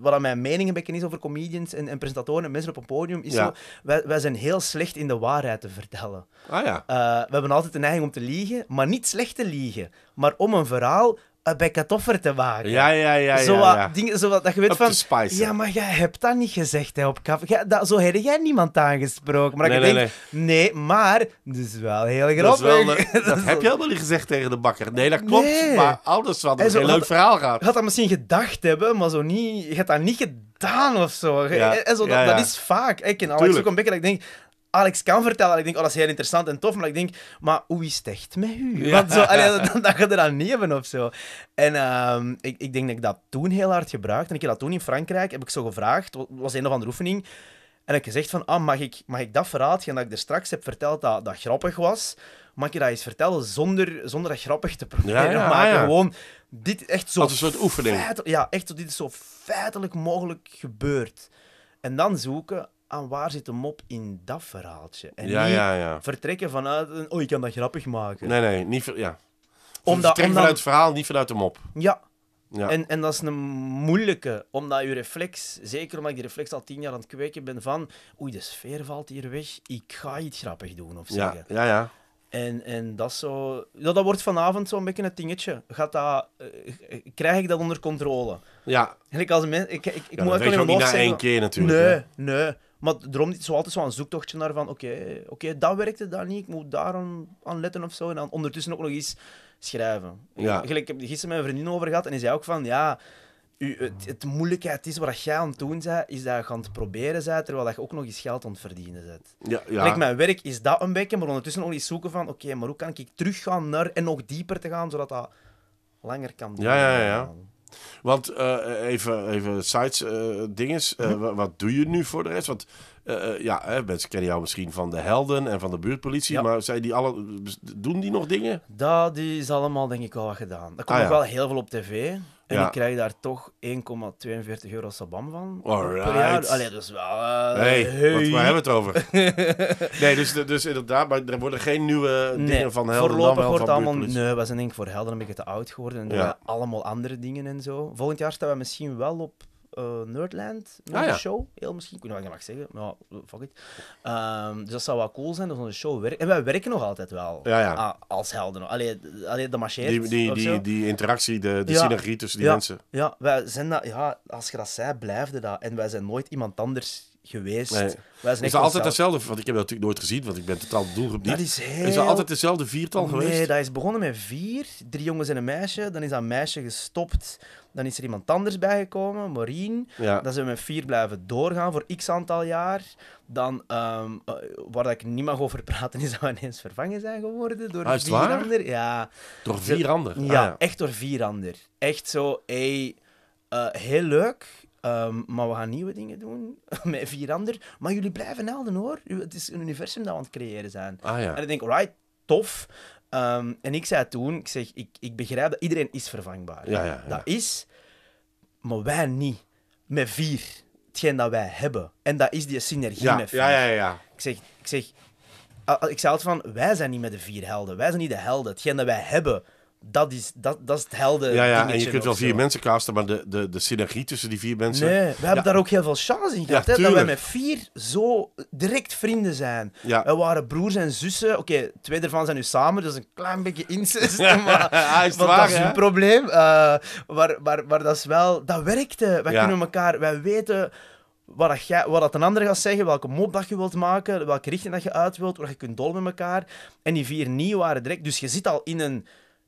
wat aan mijn mening een is over comedians en, presentatoren en mensen op een podium, is zo, wij, zijn heel slecht in de waarheid te vertellen. Ah, ja. Eh, we hebben altijd de neiging om te liegen, maar niet slecht te liegen. Maar om een verhaal eh, bij katoffer te maken. Ja, ja, ja. Zo, ja, ja. zo wat, dat je weet van... ja, maar jij hebt dat niet gezegd hè, op café. zo heb jij niemand aangesproken. Maar nee, nee, denk, nee. maar... Dat is wel heel grappig. dat, heb je helemaal niet gezegd tegen de bakker. Nee, dat klopt. Maar ouders hadden een heel leuk verhaal gehad. Je had dat misschien gedacht hebben, maar zo niet... Je had dat niet gedaan of zo. Ja, en zo dat, is vaak. Ik ken Alex ook een ik denk... Alex kan vertellen. En ik denk, oh, dat is heel interessant en tof. Maar ik denk, maar hoe is het echt met u? Want zo, allee, dat, dat je er aan niet hebben of zo. En ehm, ik, ik denk dat ik dat toen heel hard gebruikte. En ik heb dat toen in Frankrijk, heb ik zo gevraagd. Het was een of andere oefening. En ik heb gezegd van, ah, mag ik, mag ik dat verhaaltje dat ik er straks heb verteld dat, dat grappig was, mag je dat eens vertellen zonder, zonder dat grappig te proberen ja, maken? Ah, Gewoon, dit echt zo... Als een soort oefening. ja, echt zo, dit is zo feitelijk mogelijk gebeurd. En dan zoeken, aan waar zit de mop in dat verhaaltje. En ja, niet ja, ja. vertrekken vanuit, een, oh, ik kan dat grappig maken. Nee, nee, niet... Ja. Omdat, vertrekken vanuit het verhaal, niet vanuit de mop. Ja, ja. En, en dat is een moeilijke, omdat je reflex, zeker omdat ik die reflex al tien jaar aan het kweken ben, van oei, de sfeer valt hier weg, ik ga iets grappig doen of zeggen. Ja, ja. En, en dat, zo, ja, dat wordt vanavond zo'n beetje het dingetje. Gaat dat, eh, eh, krijg ik dat onder controle? Ja. ik als ik, ik, ik ja, moet dat ook niet na één keer natuurlijk. Nee, nee. Maar daarom is zo altijd zo'n zoektochtje naar van, oké, oké, dat werkte, dat niet, ik moet daar aan, letten of zo. En dan ondertussen ook nog eens schrijven. Ja. Ik, heb heb gisteren met mijn vriendin over gehad en die zei ook van, ja, u, het, moeilijkheid is wat jij aan het doen bent, is dat je aan het proberen bent, terwijl je ook nog eens geld aan het verdienen bent. Ja, ja. mijn werk is dat een beetje, maar ondertussen nog eens zoeken van, oké, maar hoe kan ik teruggaan naar en nog dieper te gaan, zodat dat langer kan duren. Ja, ja, ja. Want eh, even, even sites, uh, eh, dinges. Eh, mhm. Wat doe je nu voor de rest? Want ja, hè, mensen kennen jou misschien van de helden en van de buurtpolitie. Maar zijn die alle, doen die nog dingen? Dat die is allemaal denk ik al wat gedaan. Er komt ah, nog wel heel veel op tv. En ik krijg daar toch 1,42 euro sabam van Alright. per jaar. Allee, dus wel... Eh, Wat, waar hebben we het over? nee, dus, dus inderdaad, maar er worden geen nieuwe dingen van Helder. Voorlopig wordt het allemaal... Nee, we zijn denk ik voor Helder een beetje te oud geworden. En ja. allemaal andere dingen en zo. Volgend jaar staan we misschien wel op uh, Nerdland ah, een show. Heel misschien, ik weet niet wat ik mag zeggen, maar fuck it. Ehm, dus dat zou wel cool zijn, dat dus onze show werkt. En wij werken nog altijd wel ja, ja. als helden. Allee, allee de Die, die, die, die, interactie, de, de synergie tussen die mensen. Ja, wij zijn dat, ja, als je dat zei, blijfde dat. En wij zijn nooit iemand anders geweest. Nee. Is, is dat altijd hetzelfde? Want ik heb dat natuurlijk nooit gezien, want ik ben totaal doelgroep niet. is, dat altijd dezelfde viertal geweest? Nee, dat is begonnen met vier. Drie jongens en een meisje. Dan is dat meisje gestopt. Dan is er iemand anders bijgekomen, Maureen. Ja. Dan zijn we met vier blijven doorgaan voor x aantal jaar. Dan, um, waar ik niet mag over praten, is dat we ineens vervangen zijn geworden door ah, vier waar? ander. Ja. Door vier ander? Ah, ja, echt door vier ander. Echt zo, eh, heel leuk Ehm, maar we gaan nieuwe dingen doen met vier anderen. Maar jullie blijven helden hoor. Het is een universum dat we aan het creëren zijn. Ah, ja. En ik denk, alright, tof. Ehm, en ik zei toen, ik zeg, ik, ik begrijp dat iedereen is vervangbaar. Ja, ja, dat is, maar wij niet. Met vier. Hetgeen dat wij hebben. En dat is die synergie met vier. Ja, ja, ja. Ik zeg, ik zeg, ah, ah, ik zei altijd van, wij zijn niet met de vier helden. Wij zijn niet de helden. Hetgeen dat wij hebben, dat is, dat, dat is het helden. Ja, ja en je kunt wel vier mensen casten, maar de, de, de synergie tussen die vier mensen. Nee, we hebben daar ook heel veel chance in gehad. hè, dat we met vier zo direct vrienden zijn. Ja. We waren broers en zussen. Oké, twee daarvan zijn nu samen, dus een klein beetje incest. maar is waar, dat is een probleem. Uh, maar, maar, maar dat is wel, dat werkte. Wij kunnen elkaar, wij weten wat, dat jij, wat dat een ander gaat zeggen, welke mop dat je wilt maken, welke richting dat je uit wilt, waar je kunt dol met elkaar. En die vier niet waren direct. Dus je zit al in een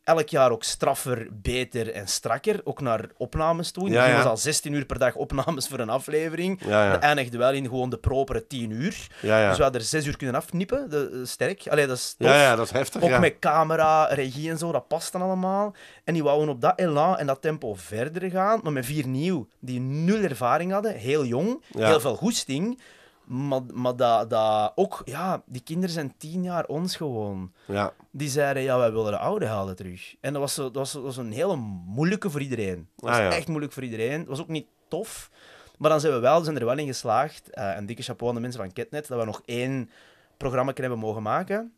elk jaar ook straffer, beter en strakker. Ook naar opnames toe. Ja, was al 16 uur per dag opnames voor een aflevering. Dat eindigde wel in gewoon de propere 10 uur. dus we hadden er 6 uur kunnen afknippen. Eh, sterk. Allee, dat is tof. Ja, dat heftig. Ook met camera, regie en zo. Dat past dan allemaal. En die wouden op dat elan en dat tempo verder gaan. Maar met vier nieuw, die nul ervaring hadden. Heel jong. Heel veel goesting. Maar, maar dat, dat ook, ja, die kinderen zijn tien jaar ons gewoon. Ja. Die zeiden, ja, wij willen de oude halen terug. En dat was, dat was, was een hele moeilijke voor iedereen. Dat was ah, echt moeilijk voor iedereen. Dat was ook niet tof. Maar dan zijn we wel, zijn er wel in geslaagd. Uh, een dikke chapeau aan de mensen van Ketnet, dat we nog één programma hebben mogen maken.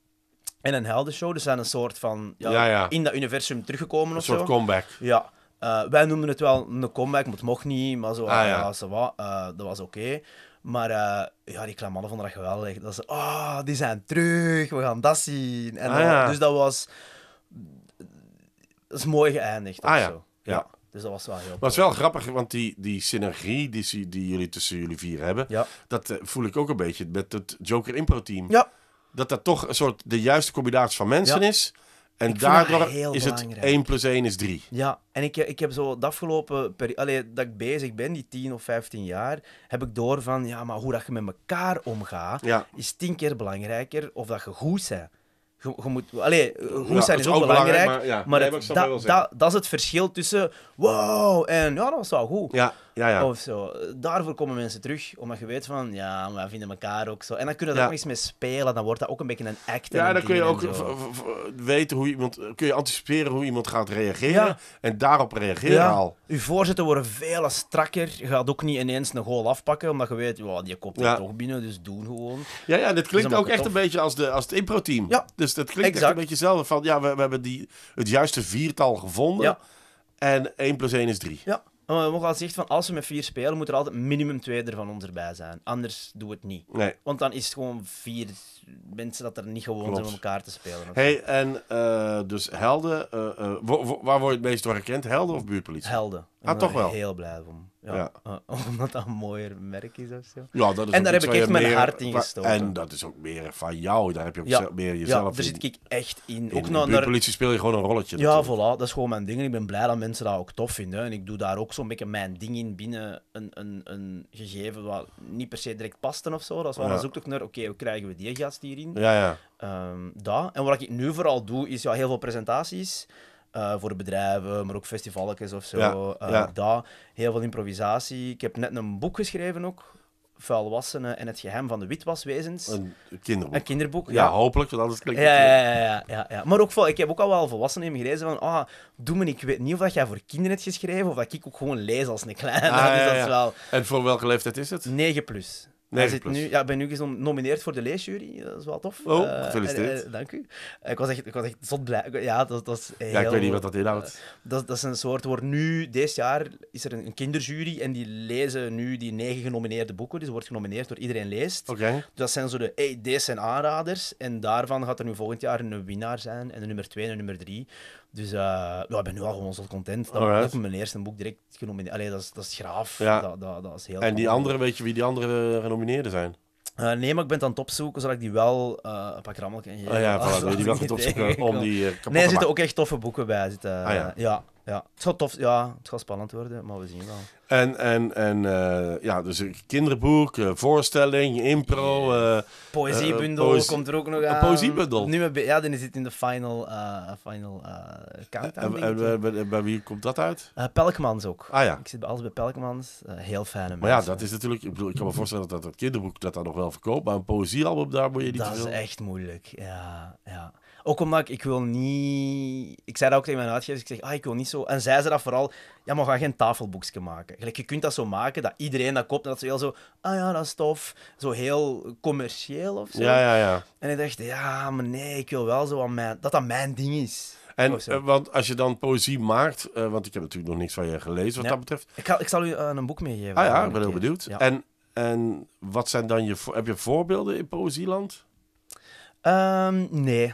En een heldenshow. Dus zijn een soort van ja, in dat universum teruggekomen een of zo. soort comeback. Ja. Eh, wij noemden het wel een comeback, maar het mocht niet. Maar zo, ah, ah ja. Uh, dat was oké. Maar eh, ja, die kleine mannen vonden dat geweldig. Dat ze, oh, ah, die zijn terug, we gaan dat zien. En ah, Dus dat was... Dat is mooi geëindigd ah, ja. zo. Ja. Dus dat was wel het is wel grappig, want die, die synergie die, die jullie tussen jullie vier hebben... dat eh, voel ik ook een beetje met het Joker Impro-team. Ja. Dat dat toch een soort de juiste combinatie van mensen is... En daar is het 1 plus 1 is 3. Ja, en ik, ik heb zo de afgelopen periode, dat ik bezig ben, die 10 of 15 jaar, heb ik door van, ja, maar hoe dat je met elkaar omgaat, is 10 keer belangrijker of dat je goed bent. Je, moet, allee, eh, goed zijn is, ook, belangrijk, maar, dat, dat, is het verschil tussen wow en ja, dat was wel goed. Ja. Ja, ja. Of zo. Daarvoor komen mensen terug, omdat je weet van, ja, we vinden elkaar ook zo. En dan kunnen we daar ook iets mee spelen, dan wordt dat ook een beetje een act. Ja, dan kun je ook weten hoe iemand, kun je anticiperen hoe iemand gaat reageren en daarop reageren al. Je voorzitter worden veel strakker. Je gaat ook niet ineens een goal afpakken, omdat je weet, wow, die komt er toch binnen, dus doen gewoon. Ja, ja, dit dus klinkt ook echt een beetje als, de, als het impro-team. Ja. Dus dat klinkt echt een beetje zelf van, ja, we, we hebben die, het juiste viertal gevonden. En 1 plus 1 is 3. Ja we mogen al zeggen van als we met vier spelen, moet er altijd minimum twee er van ons erbij zijn. Anders doe het niet. Nee. Want dan is het gewoon vier mensen dat er niet gewoon zijn om elkaar te spelen. Hey, en eh, dus helden, eh, eh, waar word je het meest door herkend? Helden of buurtpolitie? Helden. Ah, ik ben toch wel? heel blij om. Ja, eh, omdat dat een mooier merk is of zo. Ja, dat is en daar heb ik echt mijn hart in gestoken. En dat is ook meer van jou. Daar heb je ook meer jezelf ja, daar zit ik echt in. ook in, de politie speel je gewoon een rolletje. Ja, voilà. Dat is gewoon mijn ding. En ik ben blij dat mensen dat ook tof vinden. En ik doe daar ook zo'n beetje mijn ding in binnen een, een, een gegeven wat niet per se direct past, of zo. Dat is wel een zoektocht naar, oké, hoe krijgen we die gast hierin? Ja, ja. Um, En wat ik nu vooral doe, is ja, heel veel presentaties. Eh, voor bedrijven, maar ook festivalletjes of zo. Eh, daar heel veel improvisatie. Ik heb net een boek geschreven ook. Vuilwassenen en het geheim van de witwaswezens. Een kinderboek. Een kinderboek, ja. hopelijk, want anders klinkt het... Ja, ja, ja, Maar ook, ik heb ook al wel volwassenen in gelezen van... Ah, doe me, ik weet niet of dat jij voor kinderen hebt geschreven of dat ik ook gewoon lees als een kleine. Ah, dus dat is wel... En voor welke leeftijd is het? 9 plus hij zit nu, ja, ben nu genomineerd voor de leesjury. Eh, dat is wel tof. Oh, eh, gefeliciteerd. Eh, dank u. Ik was echt, ik was echt zot blij. Ja, dat, dat heel, ik weet niet wat dat inhoudt. dat, dat is een soort... Wordt nu, dit jaar, is er een, kinderjury en die lezen nu die negen genomineerde boeken. Dus wordt genomineerd door iedereen leest. Dus dat zijn zo de... Hey, deze zijn aanraders. En daarvan gaat er nu volgend jaar een winnaar zijn. En de nummer twee en een nummer drie. Dus eh, ja, ik ben nu al gewoon zo content. Dat, ik mijn eerste boek direct genomineerd. Allee, dat is, dat is graaf. Ja. Dat, dat, is heel en die andere, weet je wie die andere genomineerden zijn? Uh, nee, maar ik ben het aan het opzoeken, zodat ik die wel eh, een pak rammel kan geven. Ah ja, voilà, die wel opzoeken om die Nee, er zitten ook echt toffe boeken bij. Zitten, ah ja. ja. Ja, het gaat tof, ja, het gaat spannend worden, maar we zien wel. En, en, en eh, ja, dus kinderboek, eh, voorstelling, impro. Uh, poëziebundel komt er ook nog aan. poëziebundel? Nu met, ja, is het in de final, final countdown, en, en bij, wie komt dat uit? Pelkmans ook. Ah ja. Ik zit bij alles bij Pelkmans. heel fijne mensen. Maar ja, dat is natuurlijk... Ik, bedoel, ik kan me voorstellen dat dat kinderboek dat, dat nog wel verkoopt, maar een poëziealbum, daar moet je niet Dat is echt moeilijk, ja. ja. Ook omdat ik, ik wil niet... Ik zei dat ook tegen mijn uitgevers. Ik zeg, ah, ik wil niet zo... En zij zei dat vooral, ja, maar ga geen tafelboekje maken. Gelijk, je kunt dat zo maken, dat iedereen dat koopt. En dat ze heel zo, ah ja, dat is tof. Zo heel commercieel of zo. Ja, ja, ja. En ik dacht, ja, maar nee, ik wil wel zo aan mijn... Dat dat mijn ding is. En eh, want als je dan poëzie maakt, eh, want ik heb natuurlijk nog niks van je gelezen wat dat betreft. Ik, ga, ik zal u eh, een boek meegeven. Ah ja, ik ben heel benieuwd. Ja. En, en wat zijn dan je... Heb je voorbeelden in poëzieland? Ehm, nee.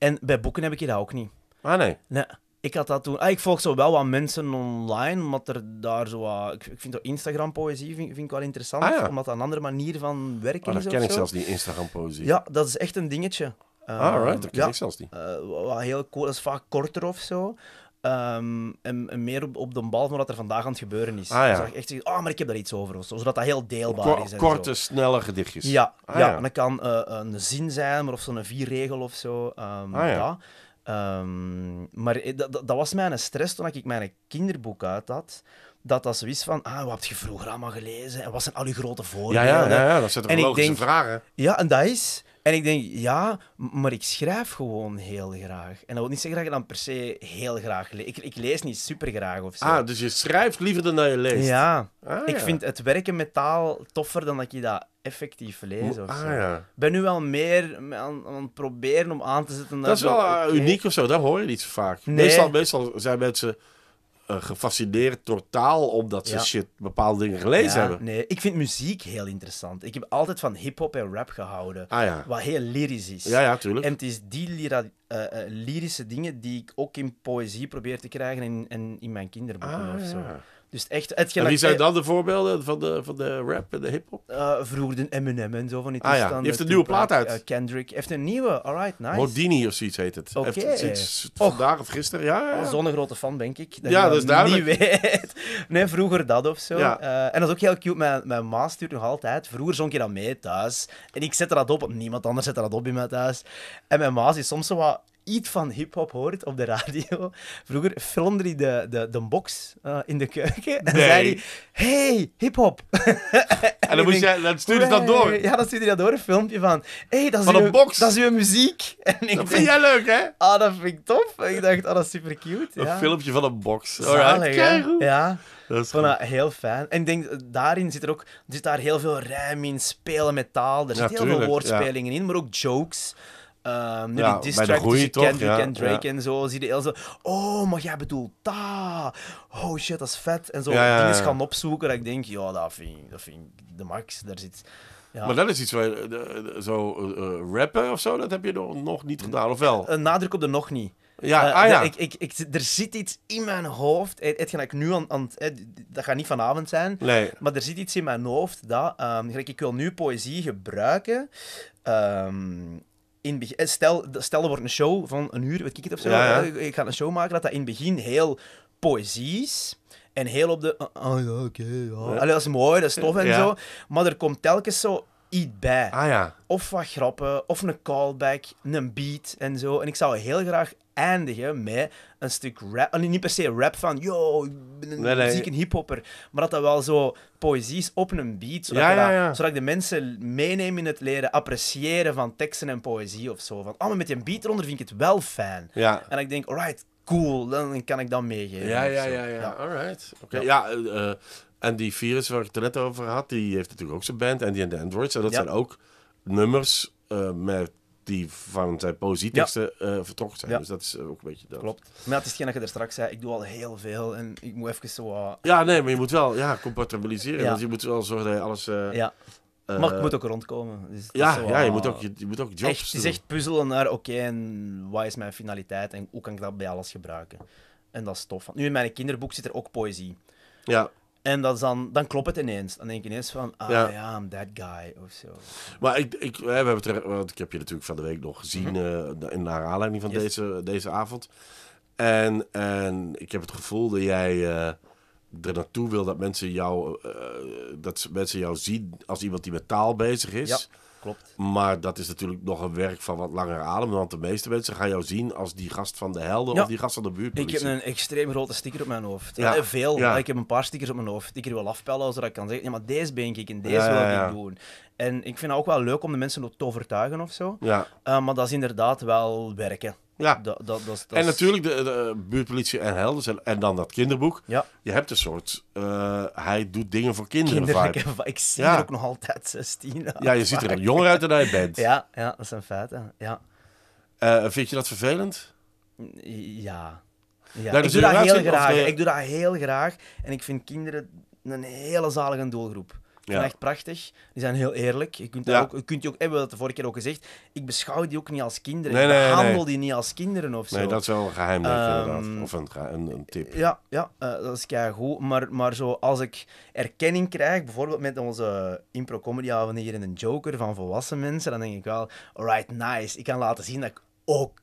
En bij boeken heb ik dat ook niet. Ah, nee? Nee. Ik had dat toen... Ah, ik volg zo wel wat mensen online, omdat er daar zo Ik, vind vind Instagram-poëzie vind, ik wel interessant, ah, omdat dat een andere manier van werken Ah, dat ken ik zelfs, die Instagram-poëzie. Ja, dat is echt een dingetje. Ah, right. Ehm, dat ken ik zelfs niet. Eh, heel cool, dat is vaak korter of zo. Ehm, en, meer op, op de bal van wat er vandaag aan het gebeuren is. Ah, ja. echt zeggen, oh, maar ik heb daar iets over. zodat dat heel deelbaar is. Korte, zo. snelle gedichtjes. Ja, ah, ja, en dat kan eh, eh, een zin zijn, maar of zo'n vierregel of zo. Ehm, ah, ja. Ehm, maar eh, dat, dat, mij was mijn stress toen ik mijn kinderboek uit had dat dat zoiets van, ah, wat heb je vroeger allemaal gelezen? En wat zijn al je grote voorbeelden? Ja, ja, ja, ja dat logische denk, vragen. Ja, en dat is... En ik denk, ja, maar ik schrijf gewoon heel graag. En dat wil niet zeggen dat je dan per se heel graag leest. Ik, ik, lees niet super graag of zo. Ah, dus je schrijft liever dan dat je leest? Ja. Ah, ik vind het werken met taal toffer dan dat je dat effectief lees of ah, Ja. Ik ben nu wel meer aan, aan, het proberen om aan te zetten... Dat, dat is wel, eh, uniek of zo, dat hoor je niet zo vaak. Nee. Meestal, meestal zijn mensen eh, gefascineerd totaal omdat ze shit bepaalde dingen gelezen ja, hebben. Nee, ik vind muziek heel interessant. Ik heb altijd van hip-hop en rap gehouden. Ah, wat heel lyrisch is. Ja, ja, tuurlijk. En het is die lira, eh, eh, lyrische dingen die ik ook in poëzie probeer te krijgen en, in mijn kinderboeken ah, of zo. Dus echt, het en wie zijn dan de voorbeelden van de, van de rap en de hip-hop? Eh, vroeger de Eminem en zo van die ah, ja. Die heeft een nieuwe plaat uit. Eh, Kendrick heeft een nieuwe, alright, nice. Modini of zoiets heet het. Oké. Vandaag of gisteren, ja. ja. Zo'n grote fan, denk ik. Dat ja, dus is weet. Nee, vroeger dat of zo. Eh, en dat is ook heel cute. Mijn, mijn ma stuurt nog altijd. Vroeger zong je dat mee thuis. En ik zette dat op. Niemand anders zette dat op bij mij thuis. En mijn ma is soms zo wat iets van hip-hop hoort op de radio. Vroeger filmde hij de, de, de box eh, in de keuken en zei hij: Hey, hip-hop. en, dan, moest denk, dan stuurde dat door. Ja, dan stuurde hij dat door, een filmpje van: Hey, dat is, box. Dat is uw muziek. En dat vind jij leuk, hè? Ah, dat vind ik tof. ik dacht: Ah, dat is super cute. Een filmpje van een box. ja. Dat heel fijn. En ik denk, daarin zit er ook zit daar heel veel rijm in, spelen met taal. Er zit heel veel woordspelingen in, maar ook jokes. Um, ja, die distrack toch? Drake en zo, zie je heel zo... Oh, maar jij bedoelt dat! Oh shit, dat is vet! En zo dingen gaan opzoeken dat ik denk, ja, dat vind, ik, dat vind ik de max. Daar zit... Maar dat is iets waar zo uh, rappen of zo, dat heb je nog niet gedaan, of wel? Een nadruk op de nog niet. Ja, eh, ah, ja. Ik, ik, ik, er zit iets in mijn hoofd. Het, e-, het, ik nu aan, aan dat gaat niet vanavond zijn. Nee. Maar er zit iets in mijn hoofd dat. Um, ik wil nu poëzie gebruiken. Um, in eh, stel, stel, er wordt een show van een uur, weet ik het of zo. Ik eh, ga een show maken dat dat in het begin heel poëzie is. En heel op de. Oh, ja, oké. Okay, Dat is mooi, dat is tof en zo. Maar er komt telkens zo iets bij. Ah, ja. Of wat grappen, of een callback, een beat en zo. En ik zou heel graag eindigen met een stuk rap. Ah, niet per se rap van, yo, ik ben een nee, nee. hiphopper. Maar dat dat wel zo poëzie is op een beat. Zodat, Dat, ik de mensen meeneem in het leren appreciëren van teksten en poëzie of zo. Van, oh, maar met een beat eronder vind ik het wel fijn. En ik denk, alright, cool, dan kan ik dat meegeven. Ja, ja, ja, ja, alright. Oké, ja... Eh, en die virus waar ik het net over had, die heeft natuurlijk ook zijn band, en die en de Androids. En dat zijn ook nummers eh, met die van zijn ja. Eh, vertocht zijn. Dus dat is eh, ook een beetje dat. Klopt. Maar het is geen dat je er straks zei, ik doe al heel veel en ik moet even zo... Ja, nee, maar je moet wel ja, compatibiliseren. Ja. Dus je moet wel zorgen dat je alles... Eh, ja. Maar het moet ook rondkomen. Dus ja, zo, ja je, moet ook, je, je moet ook jobs echt, Het is echt puzzelen naar, oké, en wat is mijn finaliteit en hoe kan ik dat bij alles gebruiken? En dat is tof. Nu, in mijn kinderboek zit er ook poëzie. Ja. En dat is dan, dan klopt het ineens. Dan denk je ineens van, ah ja, I'm that guy of zo. Maar ik, ik, eh, we hebben het want ik heb je natuurlijk van de week nog gezien mhm. eh, in naar aanleiding van deze, deze avond. En, en ik heb het gevoel dat jij eh, er naartoe wil dat mensen, jou, dat mensen jou zien als iemand die met taal bezig is. Ja klopt. Maar dat is natuurlijk nog een werk van wat langer adem. Want de meeste mensen gaan jou zien als die gast van de helden of die gast van de buurt. Ik heb een extreem grote sticker op mijn hoofd. Ja. Eh, veel. Ik heb een paar stickers op mijn hoofd. Ik er wel afpellen als dat kan zeggen. Ja, maar deze ben ik en deze wil ik doen. En ik vind het ook wel leuk om de mensen te overtuigen of zo. Ja. Eh, maar dat is inderdaad wel werken. Ja. en natuurlijk de, de, eh, buurtpolitie en helden en, dan dat kinderboek. Ja. Je hebt een soort, eh, hij doet dingen voor kinderen Kinderlijke, Ik zie ja. er ook nog altijd 16 Ja, je ziet er jonger uit dan hij bent. Ja, ja dat is een feit. Ja. Eh, vind je dat vervelend? Ja. ja. Nou, ik dus doe dat heel graag. Ik doe dat heel graag. En ik vind kinderen een hele zalige doelgroep. Ja. Echt prachtig. Die zijn heel eerlijk. Je kunt, ook, je kunt ook, hebben we dat de vorige keer ook gezegd, ik beschouw die ook niet als kinderen. ik behandel die niet als kinderen of zo. Nee, dat is wel een geheim, ehm, inderdaad. Of een, een, een, tip. Ja, ja eh, dat is kei goed. Maar, maar zo, als ik erkenning krijg, bijvoorbeeld met onze impro avond hier in een Joker van volwassen mensen, dan denk ik wel, alright, nice. Ik kan laten zien dat ik ook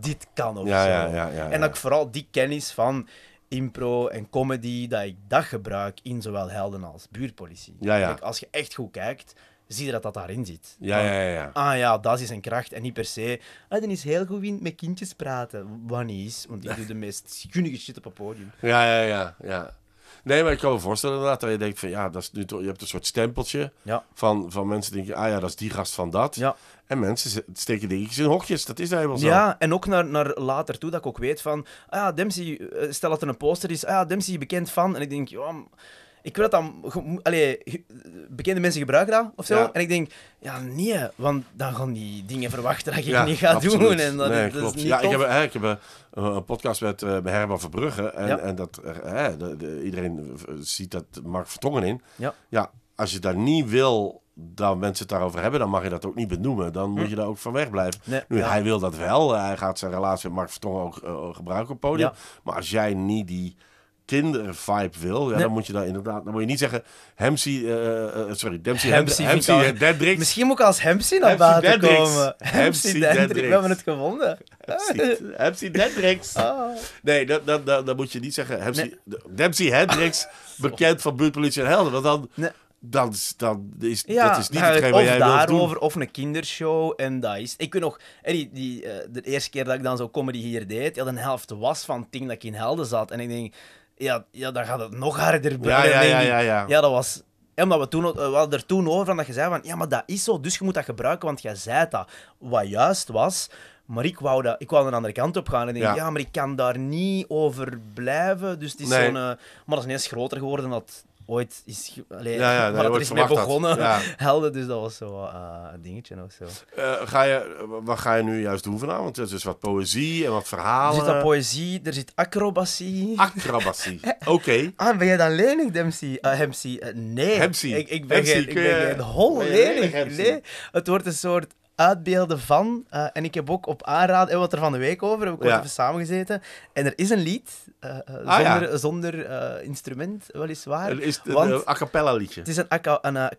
dit kan of zo. en dat ik vooral die kennis van impro en comedy, dat ik dat gebruik in zowel helden als buurtpolitie. Ja, als je echt goed kijkt, zie je dat dat daarin zit. Ja, ja, ja, Ah ja, dat is een kracht. En niet per se, ah, dan is heel goed in met kindjes praten. Wat is, want die doet de meest gunnige shit op het podium. Ja, ja, ja. ja. Nee, maar ik kan me voorstellen dat je denkt van ja, dat is nu toch, je hebt een soort stempeltje van, van mensen denken, ah ja, dat is die gast van dat. Ja. En mensen steken dingetjes in hokjes, dat is eigenlijk zo. Ja, en ook naar, naar later toe, dat ik ook weet van, ah ja, Dempsey, eh, stel dat er een poster is, ah ja, Dempsey, bekend van. En ik denk, ja ik wil dat dan... Allee, bekende mensen gebruiken dat of zo. En ik denk, ja, nee, want dan gaan die dingen verwachten dat ik niet ga doen. En dat, is, dat klopt. niet ja, ik heb, ik eh, een, podcast met, eh, met Herman Verbrugge. En, en dat, iedereen ziet dat Mark Vertongen in. Ja. ja, als je daar niet wil dat mensen het daarover hebben, dan mag je dat ook niet benoemen. Dan moet hm. je daar ook van weg blijven. Nee, nu, hij wil dat wel. Hij gaat zijn relatie met Mark Vertongen ook eh, gebruiken op podium. Maar als jij niet die vibe wil, ja, dan moet je daar inderdaad... Dan moet je niet zeggen Hemsy... Uh, sorry, Dempsey Hemsy, Hemsy, Hemsy Dedrick. Misschien moet ik als Hemsy naar buiten komen. Hemsy Dedrick. We hebben het gevonden. Hemsy Dedricks. Oh. Ah. Nee, dan, dan, dan, moet je niet zeggen Dempsey Hendricks, ah. bekend van buurtpolitie en helden. Want dan... dan, dan is ja, dat is niet nou, hetgeen wat jij daarover, doen. Of een kindershow, en dat is... Ik weet nog, die, die, de eerste keer dat ik dan zo comedy hier deed, had de helft was van het ding dat ik in Helden zat. En ik denk, ja, ja, dan gaat het nog harder brengen. ja, ja, ja, ja, ja. dat was... Omdat we, toen, eh, we hadden er toen over van dat je zei van... Ja, maar dat is zo, dus je moet dat gebruiken, want jij zei dat. Wat juist was... Maar ik wou, dat, ik wou de andere kant op gaan en denk, ja. ja maar ik kan daar niet over blijven. Dus het is zo'n... Eh, maar dat is ineens groter geworden dan dat, ooit is... Allee, ja, er is mee begonnen. Ja. Helden, dus dat was zo eh, een dingetje of zo. Eh, ga je, wat ga je nu juist doen vanavond? Er is dus wat poëzie en wat verhalen. Er zit wat poëzie, er zit acrobatie. Acrobatie, eh, oké. Ah, ben jij dan lenig, Dempsey? Uh, nee. Ik, ik ben geen, ik ben je... geen hol lenig. Nee, het wordt een soort uitbeelden van. Eh, en ik heb ook op aanraden, en eh, wat er van de week over, hebben ik ja. even samengezeten. En er is een lied, eh, ah, zonder, zonder instrument, weliswaar. want een a cappella liedje. Het is een, a, een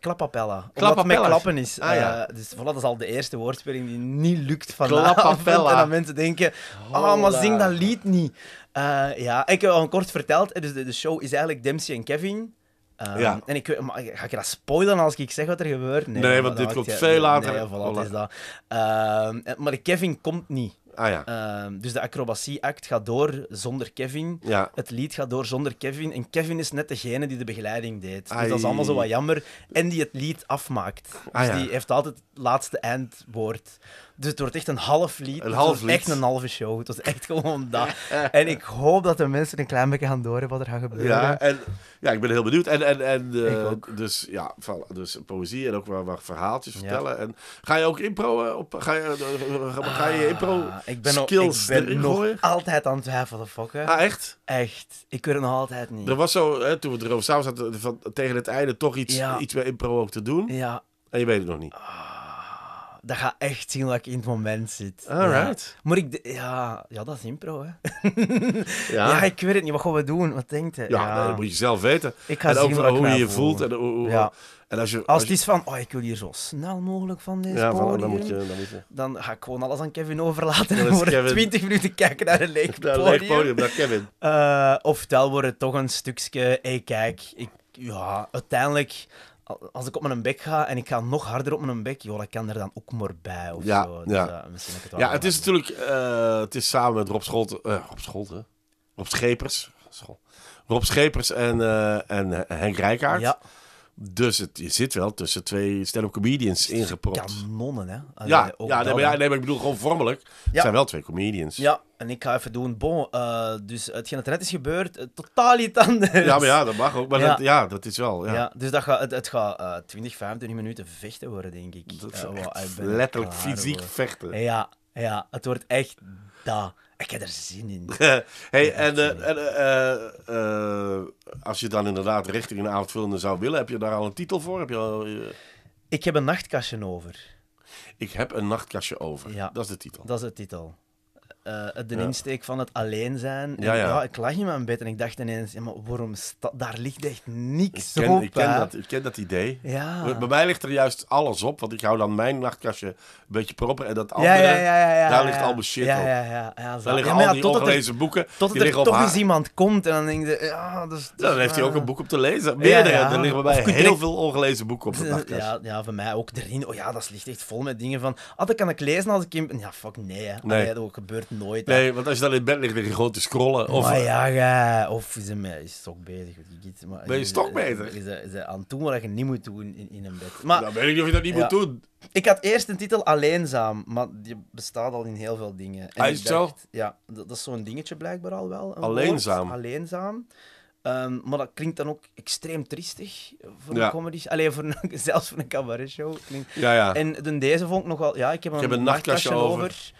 klappapella. Omdat met klappen is. Ah, dus voilà, dat is al de eerste woordspeling die niet lukt van En dan mensen denken, ah, oh, maar zing dat lied niet. ja, ik heb al kort verteld, dus de, de show is eigenlijk Dempsey en Kevin. Um, ja. En ik, ga ik dat spoilen als ik zeg wat er gebeurt? Nee, want dit komt veel later. is dat. Ehm, maar de Kevin komt niet. Ah, ja. Ehm, dus de acrobatie-act gaat door zonder Kevin. Het lied gaat door zonder Kevin. En Kevin is net degene die de begeleiding deed. Dus dat is allemaal zo wat jammer. En die het lied afmaakt. Dus ah, die heeft altijd het laatste eindwoord. Dus het wordt echt een half lied. Een half lied. Echt een halve show. Het was echt gewoon dat. en ik hoop dat de mensen een klein beetje gaan doorhebben wat er gaat gebeuren. Ja, en, ja ik ben heel benieuwd. En, en, en eh, dus ja, dus poëzie en ook wel wat verhaaltjes vertellen. En, ga je ook impro eh, op? Ga je, eh, ga je ah, impro ik ben skills nog, ik ben nog altijd aan het twijfelen, fokken. Ah, echt? Echt. Ik weet het nog altijd niet. Er was zo, hè, toen we erover samen zaten, tegen het einde toch iets, ja. iets met impro ook te doen. Ja. En je weet het nog niet. Ah dat gaat echt zien dat ik in het moment zit. Alright. Maar ik... Ja, ja, dat is impro, hè. ja. ik weet het niet. Wat gaan we doen? Wat denkt hij? Ja, dat moet je zelf weten. Ik ga en zien ook, hoe je je voelt. En, En als, je, als, het is van, oh, ik wil hier zo snel mogelijk van deze ja, dan, moet je, dan, dan ga ik gewoon alles aan Kevin overlaten. en 20 minuten kijken naar een leeg podium. Naar leeg podium, naar Kevin. Uh, wordt toch een stukje, hey, kijk, ik, ja, uiteindelijk als ik op mijn bek ga en ik ga nog harder op mijn bek, joh, dat kan er dan ook maar bij. Of ja, zo. Dus, ja. Eh, misschien het, ja het is natuurlijk, eh, het is samen met Rob Scholt, eh, Rob Scholten, Rob Schepers, Rob Schepers en, en Henk Rijkaard. Ja. Dus het zit wel tussen twee stand-up comedians ingepropt. Kanonnen, hè? ja, ja, nee, maar, nee, ik bedoel gewoon vormelijk. Het zijn wel twee comedians. Ja, en ik ga even doen. Bon, eh, dus hetgeen dat net is gebeurd, eh, totaal iets anders. Ja, maar ja, dat mag ook. Maar ja, dat, ja, dat is wel. Ja. ja dus dat gaat, het, gaat uh, 20, 25 minuten vechten worden, denk ik. Eh, letterlijk fysiek vechten. Ja, ja, het wordt echt da. Ik heb er zin in. hey, en, eh, eh, eh, als je dan inderdaad richting een avondvullende zou willen, heb je daar al een titel voor? Heb je al, Ik heb een nachtkastje over. Ik heb een nachtkastje over. Ja, dat is de titel. Dat is de titel uh, de insteek van het alleen zijn. En, ja, ik lag in mijn bed en ik dacht ineens, maar waarom daar ligt echt niks ik op. Ik ken, dat, ik ken dat idee. Bij mij ligt er juist alles op, want ik hou dan mijn nachtkastje een beetje proper en dat andere, daar ligt al mijn shit op. daar liggen al die ongelezen er, boeken. Tot die er toch eens iemand komt en dan denk je, ja, dus, dan heeft hij ook een boek op te lezen. Meerdere, er liggen bij mij heel veel ongelezen boeken op de nachtkastje. Ja, voor mij ook erin. Oh ja, dat ligt echt vol met dingen van, ah, dat kan ik lezen als ik in... Ja, fuck, nee. Nee. dat gebeurt niet. Nee, want als je dan in bed ligt, lig je te scrollen. Of, ja, of is met is toch bezig. ben je stok bezig? Is, is, aan het doen wat je niet moet doen in, in een bed. Maar, dan weet ik niet of je dat niet moet doen. Ik had eerst een titel Alleenzaam, maar die bestaat al in heel veel dingen. En ah, is dacht, Ja, dat, is zo'n dingetje blijkbaar al wel. Alleenzaam. alleenzaam. Ehm, maar dat klinkt dan ook extreem triestig voor een comedy Alleen voor zelfs voor een cabaret show. Klinkt... Ja, ja. En dan deze vond ik nogal. Ja, ik heb een, nachtkastje over.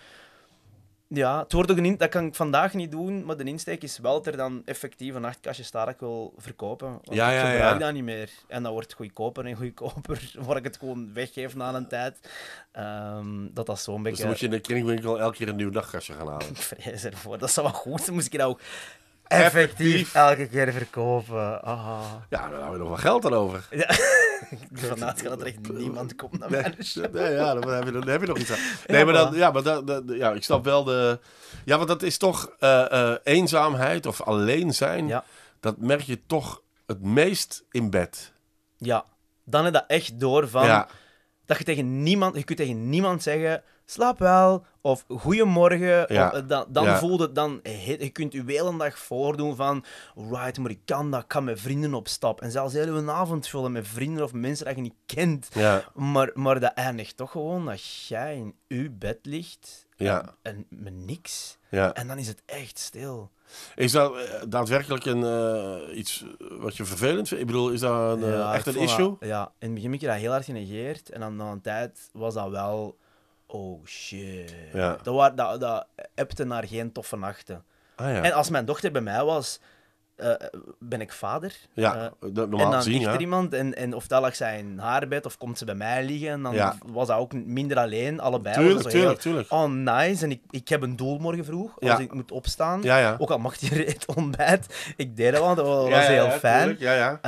Ja, het wordt ook een dat kan ik vandaag niet doen, maar de insteek is wel er dan effectief een nachtkastje staat ik wil verkopen. Want ja, ja, ik gebruik dat niet meer. En dat wordt goedkoper en goedkoper, waar ik het gewoon weggeef na een tijd. Ehm, dat dat zo'n beetje... Dus dan moet je in de kringwinkel elke keer een nieuw nachtkastje gaan halen. ik vrees ervoor. Dat zou wel goed. zijn. moest ik dat ook effectief elke keer verkopen. Aha. Ja, dan hebben we nog wel geld aan over. Ja. Ik vanuit er echt niemand komt naar mijn Nee, ja, dan heb, je, dan heb je nog iets aan. Nee, ja, maar, dan, ja, maar dat, ja, ik snap wel de... Ja, want dat is toch eh, eh, eenzaamheid of alleen zijn. Ja. Dat merk je toch het meest in bed. Ja, dan heb je dat echt door van... Dat je tegen niemand... Je kunt tegen niemand zeggen slaap wel, of goedemorgen. Eh, dan dan ja. voelde dan, eh, je kunt je wel een dag voordoen van, right, maar ik kan dat, ik kan met vrienden op stap. En zelfs hele een avond vullen met vrienden of mensen dat je niet kent. Maar, maar dat eindigt toch gewoon dat jij in uw bed ligt en, en met niks. En dan is het echt stil. Is dat eh, daadwerkelijk een, iets wat je vervelend vindt? Ik bedoel, is dat een, echt een issue? ja, in het begin heb je dat heel hard genegeerd. En dan na een tijd was dat wel oh shit. Ja. Dat, dat, dat hebte naar geen toffe nachten. Ah, ja. En als mijn dochter bij mij was, eh, ben ik vader? Ja, eh, En dan ligt er iemand en, en of dat lag zij in haar bed of komt ze bij mij liggen. En dan was dat ook minder alleen, allebei. Tuurlijk, zo tuurlijk, Oh, nice. En ik, ik heb een doel morgen vroeg, als ja. ik moet opstaan. Ja, ook al mag je het ontbijt. Ik deed dat, wel dat was heel fijn.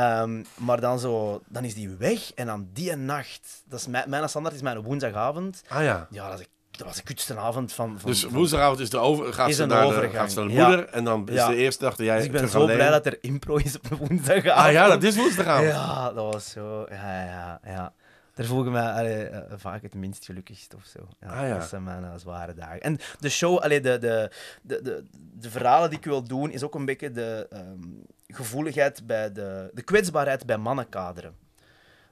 Um, maar dan, zo, dan is die weg en dan die nacht. Dat is mijn, mijn standaard is mijn woensdagavond. Ah, ja. ja, dat dat was de kutste avond van... van dus woensdagavond is de over, gaat, is naar de, gaat ze naar de moeder en dan is de eerste dag dat jij... Dus ik ben zo blij dat er impro is op woensdagavond. Ah ja, dat is woensdagavond. Ja, dat was zo... Ja, ja, ja. Daar voel ik mij eh, vaak het minst gelukkigst of zo. Ja, ah, ja. Dat zijn mijn eh, zware dagen. En de show, allee, de, de, de, de, verhalen die ik wil doen, is ook een beetje de ehm, gevoeligheid bij de, de kwetsbaarheid bij mannenkaderen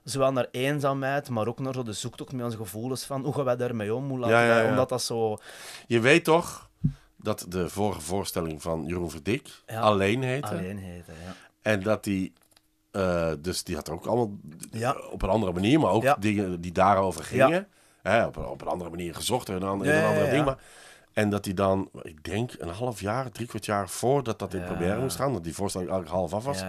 zowel naar eenzaamheid, maar ook naar de zoektocht met onze gevoelens van hoe gaan wij daarmee om? Hoe laten wij, omdat dat zo... Je weet toch dat de vorige voorstelling van Jeroen Verdik alleen heette? Alleen heette, En dat die eh, dus die had ook allemaal op een andere manier, maar ook ja. dingen die daarover gingen. Hè, op, een, op, een andere manier gezocht en een, ander, een andere ding. Maar en dat hij dan, ik denk een half jaar, drie kwart jaar voordat dat in proberen moest gaan, dat die voorstelling eigenlijk half af was,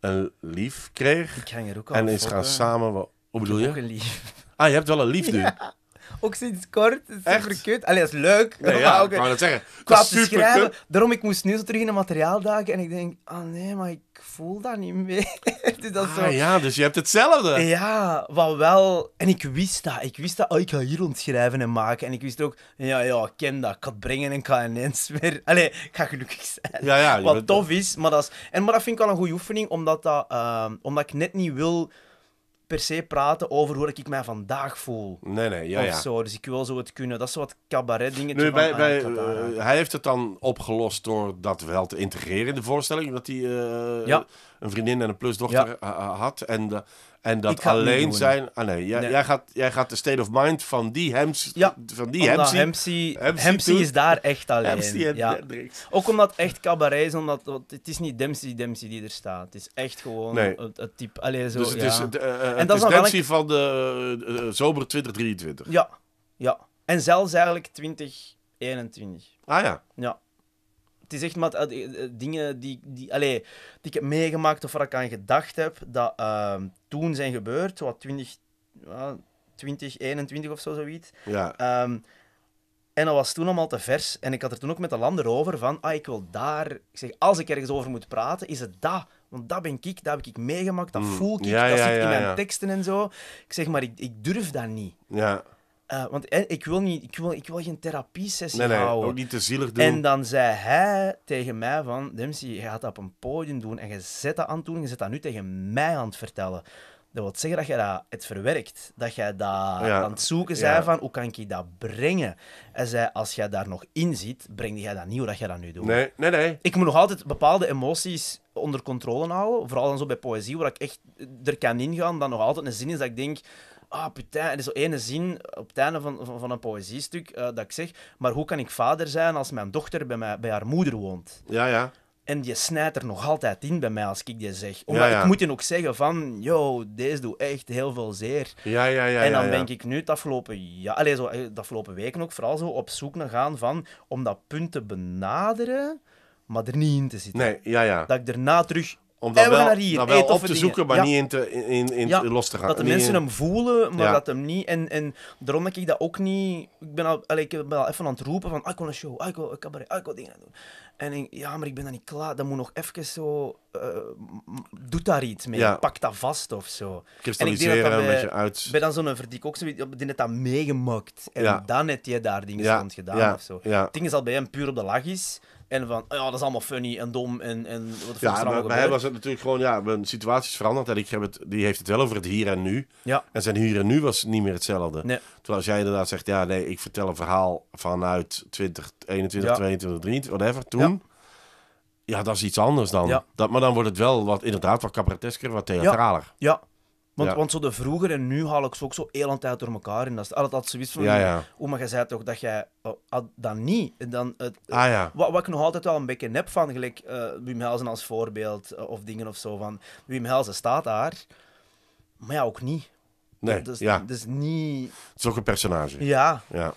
een lief kreeg. Ik ging er ook al En is gaan samen. Wat, hoe bedoel je? een lief. Ah, je hebt wel een lief, Ja ook sinds kort. Het is super kut. Allee, dat is leuk. ja, ik wou eh, dat zeggen. Qua schrijven. Daarom, ik moest nu zo terug in de materiaaldagen en ik denk, ah oh nee, maar ik voel dat niet meer. dus dat ah, ja, dus je hebt hetzelfde. Ja, wat wel. En ik wist dat. Ik wist dat, oh, ik ga hier rondschrijven en maken. En ik wist ook, ja, ja, ik ken dat. Ik ga het brengen en ik ga ineens weer... Allee, ik ga gelukkig zijn. Ja, ja, wat tof is. Maar dat, is... En, maar dat vind ik wel een goede oefening, omdat, dat, ehm, omdat ik net niet wil per se praten over hoe ik mij vandaag voel. Nee, nee, ja, of Zo. Dus ik wil zo het kunnen. Dat is wat cabaret Nu, bij, bij, hij heeft het dan opgelost door dat wel te integreren in de voorstelling. dat hij... Eh, ja een vriendin en een plusdochter eh, eh, had. En, de, eh, en dat alleen zijn. Ah nee, jij, gaat, jij gaat de state of mind van die Hems. Ja. Van die Hemsie. Hemsie, Hemsie is daar echt alleen. ja. Ook omdat echt cabaret is, omdat het is niet Dempsey Dempsey die er staat. Het is echt gewoon het, type. Alleen zo, dus het ja. is, de, uh, en dat is Dempsey van de uh, 2023. Ja. ja. En zelfs eigenlijk 2021. Ah ja. Ja het is echt maar eh, eh, dingen die, die, allee, die ik heb meegemaakt of waar ik aan gedacht heb, dat ehm, toen zijn gebeurd, wat 20, uh, 20, 21 of zo, zoiets. Ja. Ehm, en dat was toen allemaal te vers. En ik had er toen ook met de landen over van, ah, ik wil daar... Ik zeg, als ik ergens over moet praten, is het dat. Want dat ben ik, dat heb ik meegemaakt, dat hmm. voel ik, dat ja, zit in mijn teksten en zo. Ik zeg, maar ik, ik durf dat niet. Ja. Eh, want ik, wil niet, ik, wil, ik wil geen therapiesessie sessie nee, houden. ook niet te zielig doen. En dan zei hij tegen mij van... Dempsey, je gaat dat op een podium doen en je zet dat aan het doen. Je zet dat nu tegen mij aan het vertellen. Dat wil zeggen dat je dat het verwerkt. Dat jij dat aan het zoeken zei van hoe kan ik dat brengen? En zei, als jij daar nog in zit, breng jij dat niet hoe dat jij dat nu doet. Nee, nee, nee. Ik moet nog altijd bepaalde emoties onder controle houden. Vooral dan zo bij poëzie, waar ik echt er kan ingaan. Dan nog altijd een zin is dat ik denk ah, putain, er is zo ene zin op het einde van, van, van een poëziestuk eh, dat ik zeg, maar hoe kan ik vader zijn als mijn dochter bij, mij, bij haar moeder woont? Ja, ja. En je snijdt er nog altijd in bij mij als ik die zeg. Omdat ja, ik moet je ook zeggen van, yo, deze doet echt heel veel zeer. Ja, ja, ja. En dan ben ik nu het afgelopen, ja, allez, zo, eh, de afgelopen weken ook vooral zo op zoek naar gaan van, om dat punt te benaderen, maar er niet in te zitten. ja, ja. Dat ik daarna terug om wel, naar hier. Nou wel op te zoeken, maar niet in, te, in, in los te gaan. Dat de mensen hem voelen, maar dat hem niet... En, en daarom dat ik dat ook niet... Ik ben al, ik ben al even aan het roepen van... Ah, ik wil een show, ah, ik wil een cabaret, ah, ik wil dingen doen. En ik, ja, maar ik ben daar niet klaar. Dat moet nog even zo... Uh, doet daar iets mee. Pak dat vast of zo. en ik dat dat bij, een beetje uit. Ben dan zo'n verdiek ook zo... Die net dat meegemaakt. En dan net je daar dingen van gedaan of zo. Het ding is al bij hem puur op de lach is... En van, oh ja, dat is allemaal funny en dom en, en wat Ja, maar bij was het natuurlijk gewoon, ja, mijn situatie is veranderd. En ik heb het, die heeft het wel over het hier en nu. Ja. En zijn hier en nu was niet meer hetzelfde. Terwijl als jij inderdaad zegt, ja, nee, ik vertel een verhaal vanuit 2021, ja. 22, whatever, toen. Ja. dat is iets anders dan. Ja. Dat, maar dan wordt het wel wat, inderdaad, wat cabaretesker, wat theatraler. ja. Want, want zo de vroeger en nu haal ik ze ook zo heel tijd door elkaar. En dat is altijd zoiets van, ja, ja. Oh, maar jij zei toch dat jij oh, dan dat niet... dan, ah, wat, wat, ik nog altijd wel een beetje nep van, gelijk uh, Wim Helsen als voorbeeld, eh, of dingen of zo, van Wim Helsen staat daar, maar ja, ook niet. Nee, dus, Dus niet... Het is ook een personage. Ja. Eh,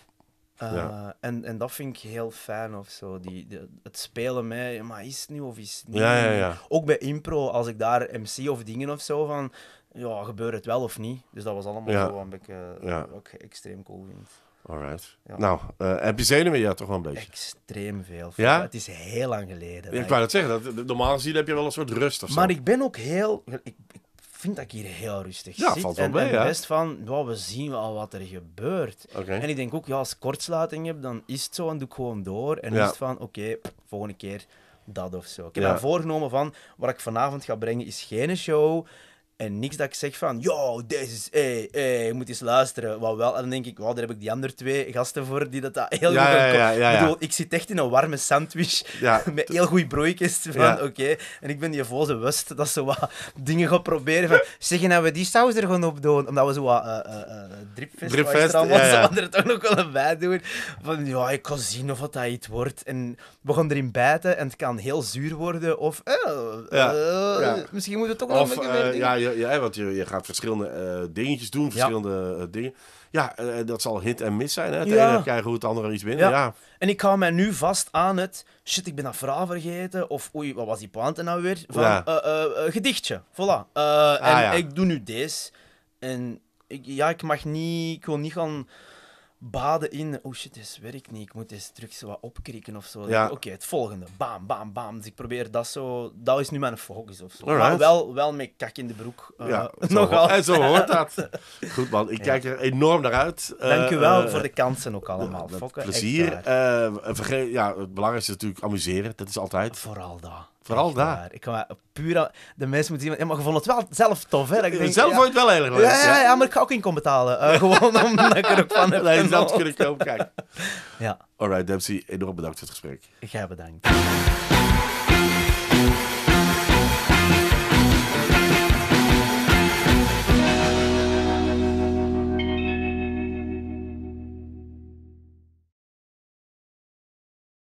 ja. en, en dat vind ik heel fijn of zo. Die, het spelen met, maar is het nu of is het niet? Ja, ja, Ook bij impro, als ik daar MC of dingen of zo van, ja, gebeurt het wel of niet? Dus dat was allemaal ja. zo een beetje eh, ja. ook extreem cool vind. Alright. Ja. Nou, uh, heb je zenuwen ja toch wel een beetje? Extreem veel. Ja? Het is heel lang geleden. Ik wou dat zeggen, dat, normaal gezien heb je wel een soort rust of zo. Maar ik ben ook heel... Ik, ik vind dat ik hier heel rustig ja, zit. Valt wel en, en best van, wow, we zien wel wat er gebeurt. En ik denk ook, ja, als ik kortsluiting heb, dan is het zo en doe ik gewoon door. En is het van, oké, volgende keer dat of zo. Ik heb me voorgenomen van, wat ik vanavond ga brengen is geen show... En niks dat ik zeg van, yo, deze is, hé, eh, hé, eh, je moet eens luisteren. Wat wel, en dan denk ik, wow, daar heb ik die andere twee gasten voor die dat, heel goed ja, Ik bedoel, ik zit echt in een warme sandwich met heel goed broodjes van, oké. En ik ben die ze wust dat ze wat dingen gaan proberen van, zeggen nou we die saus er gewoon op doen? Omdat we zo wat uh, uh, uh, dripfest, dripfest allemaal, er toch nog wel bij doen. Van, ja, ik kan zien of dat iets wordt. En we gaan erin bijten en het kan heel zuur worden of, eh, misschien moeten we toch nog een beetje je, ja, want je, je gaat verschillende eh, dingetjes doen, verschillende ja. Eh, dingen. Ja, uh, dat zal hit en miss zijn. Hè? Het ene krijgen goed, het andere iets binnen. Ja. En ik hou mij nu vast aan het... Shit, ik ben dat verhaal vergeten. Of oei, wat was die pointe nou weer? Van, gedichtje, voilà. Ah, en ik doe nu deze. En ik, ja, ik mag niet... Ik wil niet gaan baden in, oh shit, dit werkt niet, ik moet eens terug zo wat opkrikken of zo. Oké, het volgende, bam, bam, bam. Dus ik probeer dat zo, dat is nu mijn focus of zo. Maar wel, wel met kak in de broek. Eh, nogal. En eh, zo hoort dat. Goed man, ik kijk er enorm naar uit. Eh, Dank u wel voor de kansen ook allemaal. Fokken, plezier. ja, het belangrijkste is natuurlijk amuseren, dat is altijd. Vooral dat. Vooral daar. Ik ga puur... De mensen moeten zien... Ja, maar je vond het wel zelf tof, hè? Ik zelf vond het wel eigenlijk leuk. Ja, ja, maar ik ga ook in komen betalen. Eh, gewoon om ik er ook van heb. Nee, dat kun ik ook kijken. ja. Alright, Dempsey, enorm bedankt voor het gesprek. Jij bedankt.